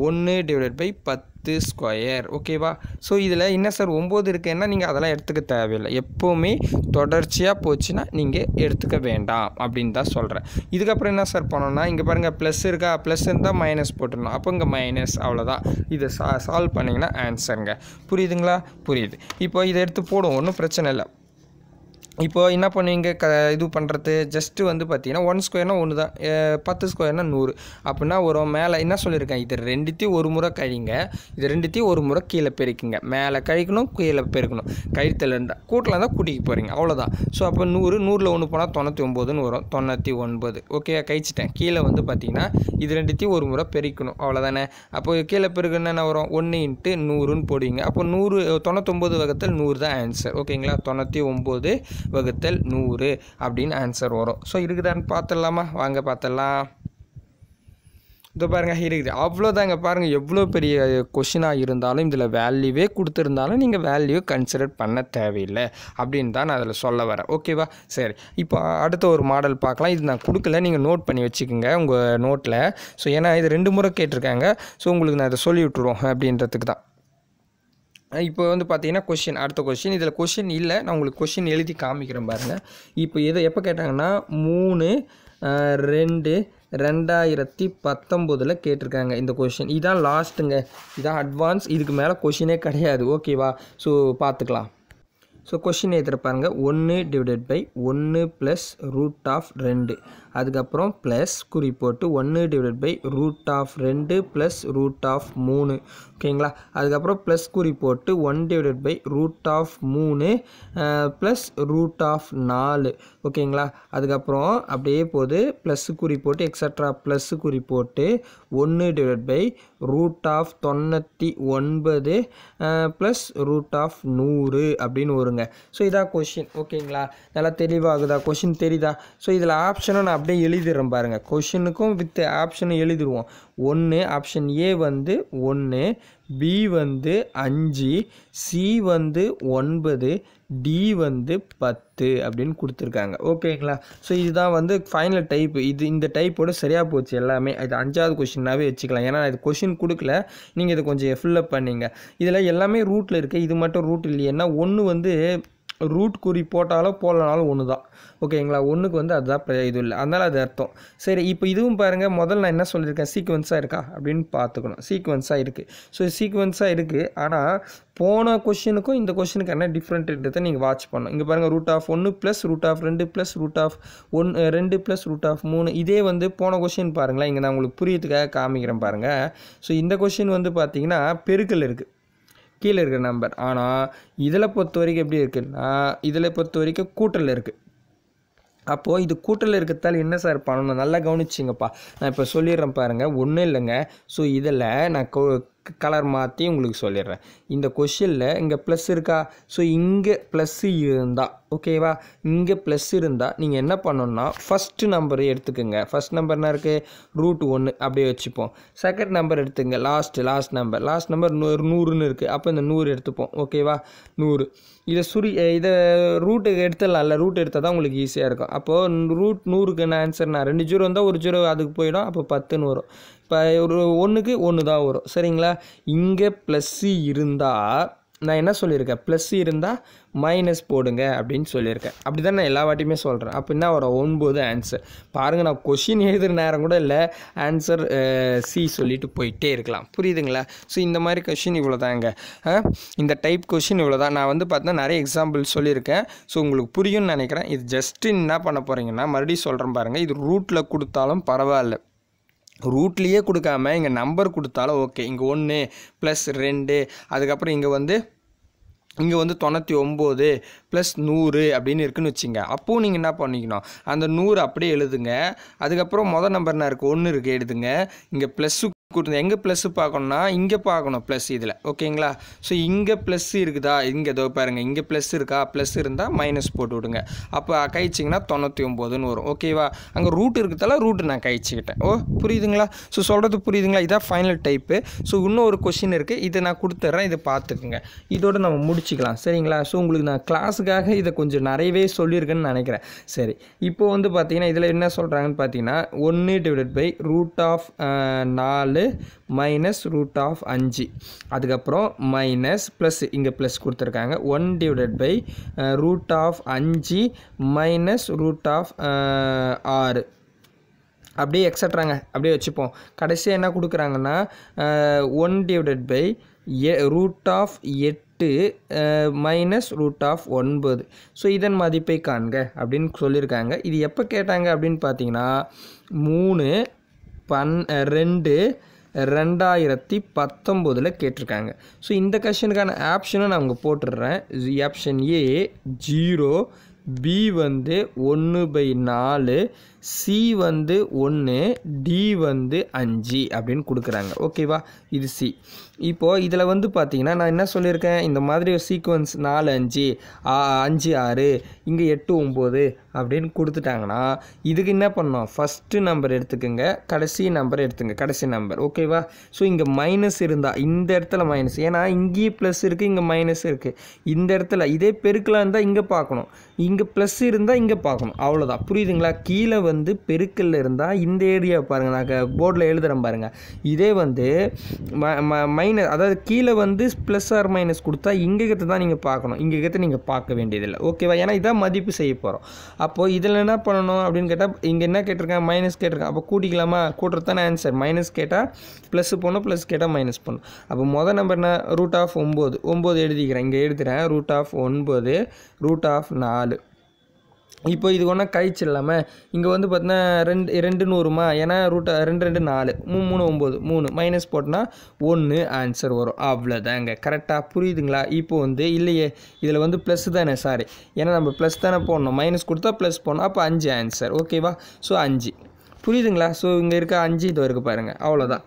ஒன்று டிவைட் பை பத்து பத்து ஸ்கொயர் ஓகேவா ஸோ இதில் என்ன சார் ஒம்பது இருக்குன்னா நீங்கள் அதெல்லாம் எடுத்துக்க தேவையில்லை எப்போவுமே தொடர்ச்சியாக போச்சுன்னா நீங்கள் எடுத்துக்க வேண்டாம் அப்படின்னு தான் சொல்கிறேன் இதுக்கப்புறம் என்ன சார் பண்ணணும்னா இங்கே பாருங்கள் ப்ளஸ் இருக்கா ப்ளஸ் இருந்தால் மைனஸ் போட்டுடணும் அப்போ இங்கே மைனஸ் அவ்வளோதான் இதை சா சால்வ் பண்ணிங்கன்னா ஆன்சருங்க புரியுதுங்களா புரியுது இப்போ இதை எடுத்து போடும் ஒன்றும் பிரச்சனை இல்லை இப்போது என்ன பண்ணுவீங்க க இது பண்ணுறது ஜஸ்ட்டு வந்து பார்த்தீங்கன்னா ஒன் ஸ்கொயர்னா ஒன்று தான் பத்து ஸ்கொயர்னால் நூறு அப்படின்னா ஒரு மேலே என்ன சொல்லியிருக்கேன் இது ரெண்டுத்தையும் ஒரு முறை கழிங்க இது ரெண்டுத்தையும் ஒரு முறை கீழே பெருக்குங்க மேலே கழிக்கணும் கீழே பெருக்கணும் கழித்தில் இருந்தால் கூட்டில் இருந்தால் கூட்டிக்கு போகிறீங்க அவ்வளோதான் ஸோ அப்போ நூறு நூறில் ஒன்று போனால் தொண்ணூற்றி ஒம்போதுன்னு வரும் தொண்ணூற்றி ஒன்பது ஓகே கழிச்சிட்டேன் கீழே வந்து பார்த்தீங்கன்னா இது ரெண்டுத்தையும் ஒரு முறை பெருக்கணும் அவ்வளோதானே அப்போ கீழே பெருக்குன்னு என்ன வரும் ஒன்று இன்ட்டு நூறுன்னு போடுவீங்க அப்போ நூறு தொண்ணூற்றொம்பது வகத்தில் நூறு தான் ஆன்சர் ஓகேங்களா தொண்ணூற்றி ஒம்பது வகுத்தல் நூறு அப்படின்னு ஆன்சர் வரும் ஸோ இருக்குதான்னு பார்த்துடலாமா வாங்க பார்த்துடலாம் இதோ பாருங்கள் இருக்குது அவ்வளோதாங்க பாருங்கள் எவ்வளோ பெரிய கொஷினாக இருந்தாலும் இதில் வேல்யூவே கொடுத்துருந்தாலும் நீங்கள் வேல்யூ கன்சிடர் பண்ண தேவையில்லை அப்படின்னு தான் நான் அதில் சொல்ல வரேன் ஓகேவா சரி இப்போ அடுத்த ஒரு மாடல் பார்க்கலாம் இது நான் கொடுக்கல நீங்கள் நோட் பண்ணி வச்சுக்கோங்க உங்கள் நோட்டில் ஸோ ஏன்னா இது ரெண்டு முறை கேட்டிருக்காங்க ஸோ உங்களுக்கு நான் இதை சொல்லி விட்டுருவோம் அப்படின்றதுக்கு தான் இப்போ வந்து பார்த்தீங்கன்னா கொஷின் அடுத்த கொஷின் இதில் கொஷின் இல்லை நான் உங்களுக்கு கொஷின் எழுதி காமிக்கிறேன் பாருங்கள் இப்போ இதை எப்போ கேட்டாங்கன்னா மூணு ரெண்டு ரெண்டாயிரத்தி பத்தொம்போதில் கேட்டிருக்காங்க இந்த கொஷின் இதான் லாஸ்ட்டுங்க இதான் அட்வான்ஸ் இதுக்கு மேலே கொஷினே கிடையாது ஓகேவா ஸோ பார்த்துக்கலாம் ஸோ கொஷின் எழுதிருப்பாருங்க ஒன்று டிவைடட் பை ஒன்று ப்ளஸ் ரூட் ஆஃப் ரெண்டு அதுக்கப்புறம் ப்ளஸ் குறி போட்டு ஒன்று டிவைட் பை ரூட் ஆஃப் ரெண்டு ப்ளஸ் ரூட் ஆஃப் மூணு ஓகேங்களா அதுக்கப்புறம் ப்ளஸ் குறி போட்டு one divide by root of மூணு ப்ளஸ் ரூட் ஆஃப் நாலு ஓகேங்களா அதுக்கப்புறம் அப்படியே போது ப்ளஸ் குறி போட்டு எக்ஸட்ரா ப்ளஸ் குறி போட்டு ஒன்று டிவைட் பை ரூட் ஆஃப் தொண்ணூற்றி ஒன்பது ப்ளஸ் ரூட் ஆஃப் நூறு அப்படின்னு வருங்க ஸோ இதான் கொஷின் ஓகேங்களா நல்லா தெளிவாகுதா கொஷின் தெரியுதா ஸோ இதில் ஆப்ஷனும் நான் அப்படியே எழுதிடுறோம் பாருங்கள் கொஷினுக்கும் வித் ஆப்ஷன் எழுதிடுவோம் ஒன்று ஆப்ஷன் ஏ வந்து ஒன்று பி வந்து அஞ்சு சி வந்து ஒன்பது டி வந்து பத்து அப்படின்னு கொடுத்துருக்காங்க ஓகேங்களா ஸோ இதுதான் வந்து ஃபைனல் டைப் இது இந்த டைப்போடு சரியாக போச்சு எல்லாமே இது அஞ்சாவது கொஷின்னாவே வச்சுக்கலாம் ஏன்னா இது கொஷின் கொடுக்கல நீங்கள் இதை கொஞ்சம் ஃபில்லப் பண்ணிங்க இதில் எல்லாமே ரூட்டில் இருக்குது இது மட்டும் ரூட் இல்லையா ஒன்று வந்து ரூட் குறி போட்டாலோ போடலனாலும் ஒன்று தான் ஓகேங்களா ஒன்றுக்கு வந்து அதுதான் இது இல்லை அதனால் அது அர்த்தம் சரி இப்போ இதுவும் பாருங்கள் முதல்ல நான் என்ன சொல்லியிருக்கேன் சீக்வன்ஸாக இருக்கா அப்படின்னு பார்த்துக்கணும் சீக்வன்ஸாக இருக்குது ஸோ சீக்வன்ஸாக இருக்குது ஆனால் போன கொஷினுக்கும் இந்த கொஷினுக்கு என்ன டிஃப்ரெண்ட்ன்றதை நீங்கள் வாட்ச் பண்ணணும் இங்கே பாருங்கள் ரூட் ஆஃப் ஒன்று ப்ளஸ் ரூட் ஆஃப் ரெண்டு ப்ளஸ் ரூட் ஆஃப் ஒன் ரெண்டு ப்ளஸ் ரூட் ஆஃப் மூணு இதே வந்து போன கொஷின் பாருங்களேன் இங்கே நான் உங்களுக்கு புரியத்துக்காக காமிக்கிறேன் பாருங்கள் ஸோ இந்த கொஷின் வந்து பார்த்தீங்கன்னா பெருக்கல் இருக்குது கீழே இருக்கிற நம்பர் ஆனால் இதில் பொறுத்த வரைக்கும் எப்படி இருக்குன்னா இதில் பொறுத்த வரைக்கும் கூட்டல் இருக்குது அப்போது இது கூட்டல் இருக்கிறதால என்ன சார் பண்ணணும் நல்லா கவனிச்சிங்கப்பா நான் இப்போ சொல்லிடுறேன் பாருங்கள் ஒன்றும் இல்லைங்க ஸோ இதில் நான் கலர் மாற்றி உங்களுக்கு சொல்லிடுறேன் இந்த கொஷினில் இங்கே ப்ளஸ் இருக்கா ஸோ இங்கே ப்ளஸ்ஸு இருந்தால் ஓகேவா இங்கே ப்ளஸ் இருந்தால் நீங்கள் என்ன பண்ணணும்னா ஃபஸ்ட்டு நம்பர் எடுத்துக்கோங்க ஃபஸ்ட் நம்பர்னா இருக்குது ரூட் ஒன்று அப்படியே வச்சுப்போம் செகண்ட் நம்பர் எடுத்துங்க last last number last number நூறு நூறுன்னு இருக்குது அப்போ இந்த நூறு எடுத்துப்போம் ஓகேவா நூறு இதை சுரி இதை ரூட்டுக்கு இல்லை ரூட் எடுத்தால் தான் உங்களுக்கு ஈஸியாக இருக்கும் அப்போது ரூட் நூறுக்கு என்ன ஆன்சர்னா ரெண்டு ஜீரோ இருந்தால் ஒரு ஜீரோ அதுக்கு போயிடும் அப்போ பத்துன்னு வரும் இப்போ ஒரு ஒன்றுக்கு ஒன்று தான் வரும் சரிங்களா இங்கே ப்ளஸ் சி இருந்தால் நான் என்ன சொல்லியிருக்கேன் ப்ளஸ் இருந்தால் மைனஸ் போடுங்க அப்படின்னு சொல்லியிருக்கேன் அப்படி தான் நான் எல்லா வாட்டியுமே சொல்கிறேன் அப்போ என்ன ஒரு ஒன்பது ஆன்சர் பாருங்கள் நான் கொஷின் எழுதுகிற நேரம் கூட இல்லை ஆன்சர் சி சொல்லிட்டு போயிட்டே இருக்கலாம் புரியுதுங்களா ஸோ இந்த மாதிரி கொஷின் இவ்வளோ தாங்க இந்த டைப் கொஷின் இவ்வளோ தான் நான் வந்து பார்த்தீங்கன்னா நிறைய எக்ஸாம்பிள் சொல்லியிருக்கேன் ஸோ உங்களுக்கு புரியும்னு நினைக்கிறேன் இது ஜஸ்ட்டு என்ன பண்ண போகிறீங்கன்னா மறுபடியும் சொல்கிறேன் பாருங்கள் இது ரூட்டில் கொடுத்தாலும் பரவாயில்ல ரூட்லேயே கொடுக்காம இங்கே நம்பர் கொடுத்தாலும் ஓகே இங்கே ஒன்று ப்ளஸ் ரெண்டு அதுக்கப்புறம் இங்கே வந்து இங்கே வந்து தொண்ணூற்றி ஒம்பது ப்ளஸ் நூறு அப்படின்னு இருக்குன்னு வச்சுங்க அப்போது நீங்கள் என்ன பண்ணிக்கணும் அந்த நூறு அப்படியே எழுதுங்க அதுக்கப்புறம் மொதல் நம்பர்னா இருக்குது ஒன்று இருக்குது எழுதுங்க இங்கே ப்ளஸ்ஸு கொடுத்துருந்தேன் எங்கே ப்ளஸ் பார்க்கணும்னா இங்கே பார்க்கணும் ப்ளஸ் இதில் ஓகேங்களா ஸோ இங்கே ப்ளஸ் இருக்குதா இங்கே ஏதோ பாருங்கள் இங்கே ப்ளஸ் இருக்கா ப்ளஸ் இருந்தால் மைனஸ் போட்டு விடுங்க அப்போ கழிச்சிங்கன்னா தொண்ணூற்றி ஒம்போதுன்னு வரும் ஓகேவா அங்கே ரூட் இருக்கிறதால ரூட்டு நான் கழிச்சிக்கிட்டேன் ஓ புரியுதுங்களா ஸோ சொல்கிறது புரியுதுங்களா இதான் ஃபைனல் டைப்பு ஸோ இன்னும் ஒரு கொஷின் இருக்குது இதை நான் கொடுத்துட்றேன் இதை பார்த்துக்குங்க இதோடு நம்ம முடிச்சிக்கலாம் சரிங்களா ஸோ உங்களுக்கு நான் கிளாஸுக்காக இதை கொஞ்சம் நிறையவே சொல்லியிருக்கேன்னு நினைக்கிறேன் சரி இப்போ வந்து பார்த்தீங்கன்னா இதில் என்ன சொல்கிறாங்கன்னு பார்த்தீங்கன்னா ஒன்று டிவைடட் பை ரூட் ஆஃப் நாலு நாலு மைனஸ் ரூட் ஆஃப் அஞ்சு அதுக்கப்புறம் மைனஸ் ப்ளஸ் இங்கே ப்ளஸ் கொடுத்துருக்காங்க one divided by root of அஞ்சு மைனஸ் ரூட் ஆஃப் ஆறு அப்படியே எக்ஸட்ராங்க அப்படியே வச்சுப்போம் கடைசியாக என்ன கொடுக்குறாங்கன்னா one divided by a root of எட்டு மைனஸ் ரூட் ஆஃப் ஒன்பது ஸோ இதன் மதிப்பை காண்க அப்படின்னு சொல்லியிருக்காங்க இது எப்போ கேட்டாங்க அப்படின்னு பார்த்தீங்கன்னா மூணு பன் ரெண்டு ரெண்டாயிரத்தி பத்தொம்போதில் கேட்டிருக்காங்க ஸோ இந்த கொஷனுக்கான ஆப்ஷனை நான் உங்கள் போட்டுடுறேன் ஆப்ஷன் ஏ ஜீரோ பி வந்து ஒன்று பை நாலு சி வந்து ஒன்று டி வந்து அஞ்சு அப்படின்னு கொடுக்குறாங்க ஓகேவா இது சி இப்போது இதில் வந்து பார்த்தீங்கன்னா நான் என்ன சொல்லியிருக்கேன் இந்த மாதிரி ஒரு சீக்வன்ஸ் நாலு அஞ்சு அஞ்சு ஆறு இங்கே எட்டு ஒம்பது அப்படின்னு கொடுத்துட்டாங்கன்னா இதுக்கு என்ன பண்ணோம் ஃபஸ்ட்டு நம்பர் எடுத்துக்கோங்க கடைசி நம்பர் எடுத்துங்க கடைசி நம்பர் ஓகேவா ஸோ இங்கே மைனஸ் இருந்தால் இந்த இடத்துல மைனஸ் ஏன்னா இங்கேயே ப்ளஸ் இருக்குது இங்கே மைனஸ் இருக்குது இந்த இடத்துல இதே பெருக்கலாம் இருந்தால் இங்கே பார்க்கணும் இங்கே ப்ளஸ் இருந்தால் இங்கே பார்க்கணும் அவ்வளோதான் புரியுதுங்களா கீழே வந்து பெருக்கல்ல இருந்தால் இந்த ஏரியா பாருங்கள் நாங்கள் போர்டில் எழுதுகிறேன் பாருங்கள் இதே வந்து ம மைனஸ் அதாவது கீழே வந்து ப்ளஸ் ஆர் மைனஸ் கொடுத்தா இங்கே தான் நீங்கள் பார்க்கணும் இங்கே நீங்கள் பார்க்க வேண்டியதில்லை ஓகேவா ஏன்னா இதான் மதிப்பு செய்ய போகிறோம் அப்போது இதில் என்ன பண்ணணும் அப்படின்னு கேட்டால் இங்கே என்ன கேட்டிருக்காங்க மைனஸ் கேட்டிருக்கேன் அப்போ கூட்டிக்கலாமா கூட்டுறது தானே ஆன்சர் மைனஸ் கேட்டால் ப்ளஸ் போகணும் ப்ளஸ் கேட்டால் மைனஸ் போகணும் அப்போ மொதல் நம்பர் என்ன ரூட் ஆஃப் ஒம்பது ஒம்பது எழுதிக்கிறேன் இங்கே எழுதுகிறேன் ரூட் ஆஃப் ஒன்பது ரூட் ஆஃப் நாலு இப்போ இது ஒன்றா கழிச்சு இல்லாமல் இங்கே வந்து பார்த்தீங்கன்னா ரெண்டு ரெண்டு நூறுமா ஏன்னா ரூட்டை ரெண்டு ரெண்டு நாலு மூணு மூணு ஒம்பது மூணு மைனஸ் போட்டோன்னா ஒன்று ஆன்சர் வரும் அவ்வளோதாங்க கரெக்டாக புரியுதுங்களா இப்போ வந்து இல்லையே இதில் வந்து ப்ளஸ் தானே சாரி ஏன்னா நம்ம ப்ளஸ் தானே போடணும் மைனஸ் கொடுத்தா ப்ளஸ் போடணும் அப்போ அஞ்சு ஆன்சர் ஓகேவா ஸோ அஞ்சு புரியுதுங்களா ஸோ இங்கே இருக்க அஞ்சு இது இருக்குது பாருங்கள் அவ்வளோதான்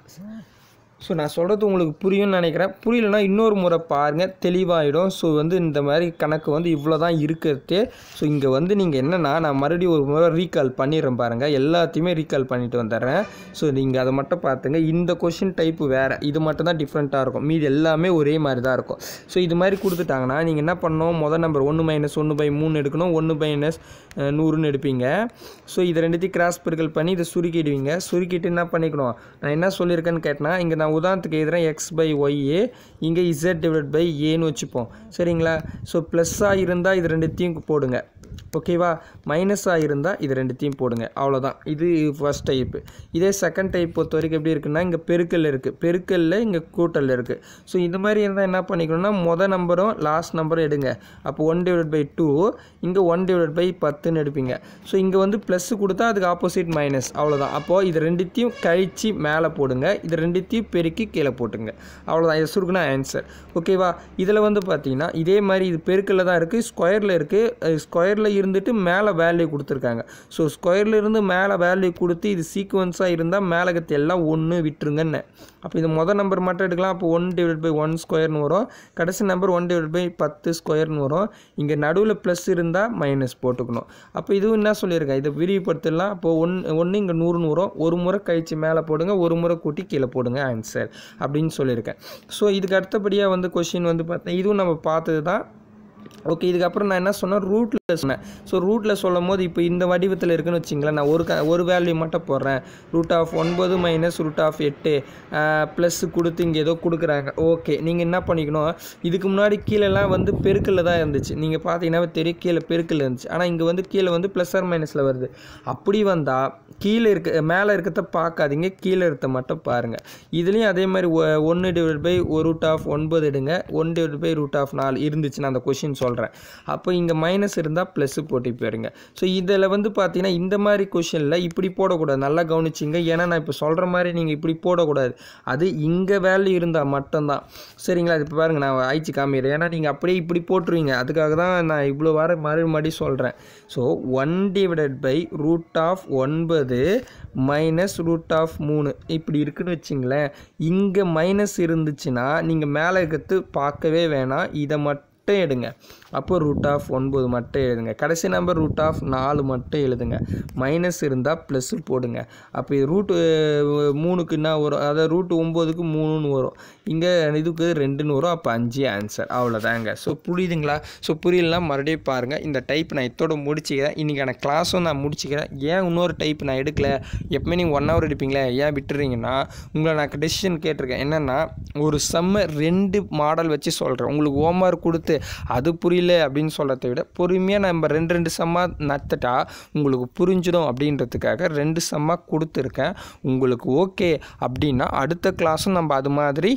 ஸோ நான் சொல்கிறது உங்களுக்கு புரியும்னு நினைக்கிறேன் புரியலனா இன்னொரு முறை பாருங்கள் தெளிவாகிடும் ஸோ வந்து இந்த மாதிரி கணக்கு வந்து இவ்வளோ தான் இருக்கிறது ஸோ இங்கே வந்து நீங்கள் என்னென்னா நான் மறுபடியும் ஒரு முறை ரீகால் பண்ணிடுறேன் பாருங்கள் எல்லாத்தையுமே ரீகால் பண்ணிட்டு வந்துடுறேன் ஸோ நீங்கள் அதை மட்டும் பார்த்துங்க இந்த கொஷின் டைப்பு வேறு இது மட்டும் தான் டிஃப்ரெண்ட்டாக இருக்கும் மீது எல்லாமே ஒரே மாதிரி தான் இருக்கும் ஸோ இது மாதிரி கொடுத்துட்டாங்கன்னா நீங்கள் என்ன பண்ணணும் மொதல் நம்பர் ஒன்று மைனஸ் ஒன்று பை மூணு எடுக்கணும் ஒன்று மைனஸ் நூறுன்னு எடுப்பீங்க ஸோ இது ரெண்டுத்தையும் கிராஸ் பெருக்கல் பண்ணி இதை சுருக்கிடுவீங்க சுருக்கிட்டு என்ன பண்ணிக்கணும் நான் என்ன சொல்லியிருக்கேன்னு கேட்டேன்னா இங்கே நான் உதாரணத்துக்கு எழுதுகிறேன் எக்ஸ் பை ஒய்ஏ இங்கே இசட் டிவைட் பை ஏன்னு வச்சுப்போம் சரிங்களா ஸோ ப்ளஸ்ஸாக இருந்தால் இது ரெண்டுத்தையும் போடுங்க ஓகேவா மைனஸாக இருந்தால் இது ரெண்டுத்தையும் போடுங்க அவ்வளோதான் இது ஃபஸ்ட் டைப்பு இதே செகண்ட் டைப் பொறுத்த வரைக்கும் எப்படி இருக்குன்னா இங்கே பெருக்கல் இருக்குது பெருக்கல்ல இங்கே கூட்டல் இருக்குது ஸோ இந்த மாதிரி இருந்தால் என்ன பண்ணிக்கணும்னா மொதல் நம்பரும் லாஸ்ட் நம்பரும் எடுங்க அப்போ ஒன் டிவைட் பை டூ இங்கே ஒன் டிவைட் பை பத்துன்னு எடுப்பீங்க ஸோ இங்கே வந்து ப்ளஸ் கொடுத்தா அதுக்கு ஆப்போசிட் மைனஸ் அவ்வளோதான் அப்போது இது ரெண்டுத்தையும் கழித்து மேலே போடுங்க இது ரெண்டுத்தையும் பெருக்கி கீழே போட்டுங்க அவ்வளோதான் இது சுருக்குனா ஆன்சர் ஓகேவா இதில் வந்து பார்த்தீங்கன்னா இதே மாதிரி இது பெருக்கல்ல தான் இருக்குது ஸ்கொயரில் இருக்குது ஸ்கொயரில் ஸ்கொயரில் இருந்துட்டு மேலே வேல்யூ கொடுத்துருக்காங்க ஸோ ஸ்கொயரில் இருந்து மேலே வேல்யூ கொடுத்து இது சீக்வன்ஸாக இருந்தால் மேலகத்தை எல்லாம் ஒன்று விட்டுருங்கன்னு அப்போ இது மொதல் நம்பர் மட்டும் எடுக்கலாம் அப்போ ஒன் டிவைட் பை ஒன் ஸ்கொயர்னு வரும் கடைசி நம்பர் ஒன் டிவைட் பை பத்து ஸ்கொயர்னு வரும் இங்கே நடுவில் ப்ளஸ் இருந்தால் மைனஸ் போட்டுக்கணும் அப்போ இதுவும் என்ன சொல்லியிருக்கேன் இதை விரிவுபடுத்திடலாம் அப்போது ஒன்று ஒன்று இங்கே நூறுன்னு வரும் ஒரு முறை கழித்து மேலே போடுங்க ஒரு முறை கூட்டி கீழே போடுங்க ஆன்சர் அப்படின்னு சொல்லியிருக்கேன் ஸோ இதுக்கு அடுத்தபடியாக வந்து கொஷின் வந்து பார்த்தேன் இதுவும் நம்ம பார்த்தது தான் ஓகே இதுக்கப்புறம் நான் என்ன சொன்னேன் ரூட்டில் சொன்னேன் ஸோ ரூட்டில் சொல்லும் போது இப்போ இந்த வடிவத்தில் இருக்குன்னு வச்சிங்களேன் நான் ஒரு க ஒரு வேல்யூ மட்டும் போடுறேன் ரூட் ஆஃப் ஒன்பது மைனஸ் ரூட் ஆஃப் எட்டு ப்ளஸ் கொடுத்து இங்கே ஏதோ கொடுக்குறாங்க ஓகே நீங்கள் என்ன பண்ணிக்கணும் இதுக்கு முன்னாடி கீழேலாம் வந்து பெருக்கில் தான் இருந்துச்சு நீங்கள் பார்த்தீங்கன்னா தெரியும் கீழே பெருக்கில் இருந்துச்சு ஆனால் இங்கே வந்து கீழே வந்து ப்ளஸ் ஆர் மைனஸில் வருது அப்படி வந்தால் கீழே இருக்க மேலே இருக்கிறத பார்க்காதீங்க கீழே இருக்க மட்டும் பாருங்கள் இதுலேயும் அதே மாதிரி ஒன்று டிவைட் பை ஒரு ரூட் ஆஃப் ஒன்பது எடுங்க one divide by root of நாலு இருந்துச்சுன்னா அந்த கொஷின் சொல்கிறேன் அப்போ இங்கே மைனஸ் இருந்தால் ப்ளஸ்ஸு போட்டு போயிருங்க ஸோ இதில் வந்து பார்த்தீங்கன்னா இந்த மாதிரி கொஷினில் இப்படி போடக்கூடாது நல்லா கவனிச்சிங்க ஏன்னா நான் இப்போ சொல்கிற மாதிரி நீங்கள் இப்படி போடக்கூடாது அது இங்கே வேல்யூ இருந்தால் மட்டும்தான் சரிங்களா இது இப்போ பாருங்கள் நான் ஆய்ச்சி காமிக்கிறேன் ஏன்னா நீங்கள் அப்படியே இப்படி போட்டுருவீங்க அதுக்காக தான் நான் இவ்வளோ வார மறுபடி சொல்கிறேன் so one divided by root of ஒன்பது மைனஸ் ரூட் ஆஃப் மூணு இப்படி இருக்குன்னு வச்சிங்களேன் இங்கே மைனஸ் இருந்துச்சுன்னா நீங்கள் மேலே இருக்கிறது பார்க்கவே வேணாம் இதை மட்டும் மட்டும் எடுங்க அப்போ ரூட் ஆஃப் ஒன்பது மட்டும் எழுதுங்க கடைசி நம்பர் ரூட் ஆஃப் நாலு மட்டும் எழுதுங்க மைனஸ் இருந்தால் ப்ளஸ்ஸு போடுங்க அப்போ இது ரூட்டு மூணுக்கு என்ன வரும் அதாவது ரூட்டு ஒம்போதுக்கு மூணுன்னு வரும் இங்கே இதுக்கு ரெண்டுன்னு வரும் அப்போ அஞ்சு ஆன்சர் அவ்வளோதாங்க ஸோ புரியுதுங்களா ஸோ புரியலாம் மறுபடியும் பாருங்கள் இந்த டைப் நான் இத்தோடு முடிச்சுக்கிறேன் இன்றைக்கான கிளாஸும் நான் முடிச்சுக்கிறேன் ஏன் இன்னொரு டைப் நான் எடுக்கலை எப்பவுமே நீங்கள் ஒன் ஹவர் எடுப்பீங்களே ஏன் விட்டுறீங்கன்னா உங்களை நான் டெசிஷன் கேட்டிருக்கேன் என்னென்னா ஒரு செம்ம ரெண்டு மாடல் வச்சு சொல்கிறேன் உங்களுக்கு ஹோம்ஒர்க் கொடுத்து அது புரியல புரியல அப்படின்னு சொல்கிறத விட பொறுமையாக நம்ம ரெண்டு ரெண்டு செம்மா நத்துட்டா உங்களுக்கு புரிஞ்சிடும் அப்படின்றதுக்காக ரெண்டு செம்மா கொடுத்துருக்கேன் உங்களுக்கு ஓகே அப்படின்னா அடுத்த கிளாஸும் நம்ம அது மாதிரி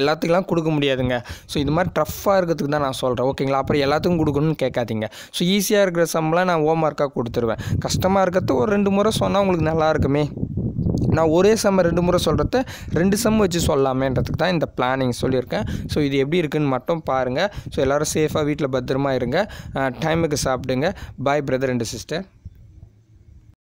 எல்லாத்துக்கெல்லாம் கொடுக்க முடியாதுங்க ஸோ இது மாதிரி டஃப்பாக இருக்கிறதுக்கு தான் நான் சொல்கிறேன் ஓகேங்களா அப்புறம் எல்லாத்துக்கும் கொடுக்கணும்னு கேட்காதீங்க ஸோ ஈஸியாக இருக்கிற சம்லாம் நான் ஹோம் ஒர்க்காக கொடுத்துருவேன் கஷ்டமாக இருக்கிறது ஒரு ரெண்டு முறை சொன்னால் உங்களுக்கு நல்லா இருக்குமே நான் ஒரே சம்மை ரெண்டு முறை சொல்கிறத ரெண்டு செம் வச்சு சொல்லாமேன்றதுக்கு தான் இந்த பிளானிங் சொல்லியிருக்கேன் ஸோ இது எப்படி இருக்குன்னு மட்டும் பாருங்கள் ஸோ எல்லோரும் சேஃபாக வீட்டில் பத்திரமா இருங்க டைமுக்கு சாப்பிடுங்க பாய் பிரதர் அண்டு சிஸ்டர்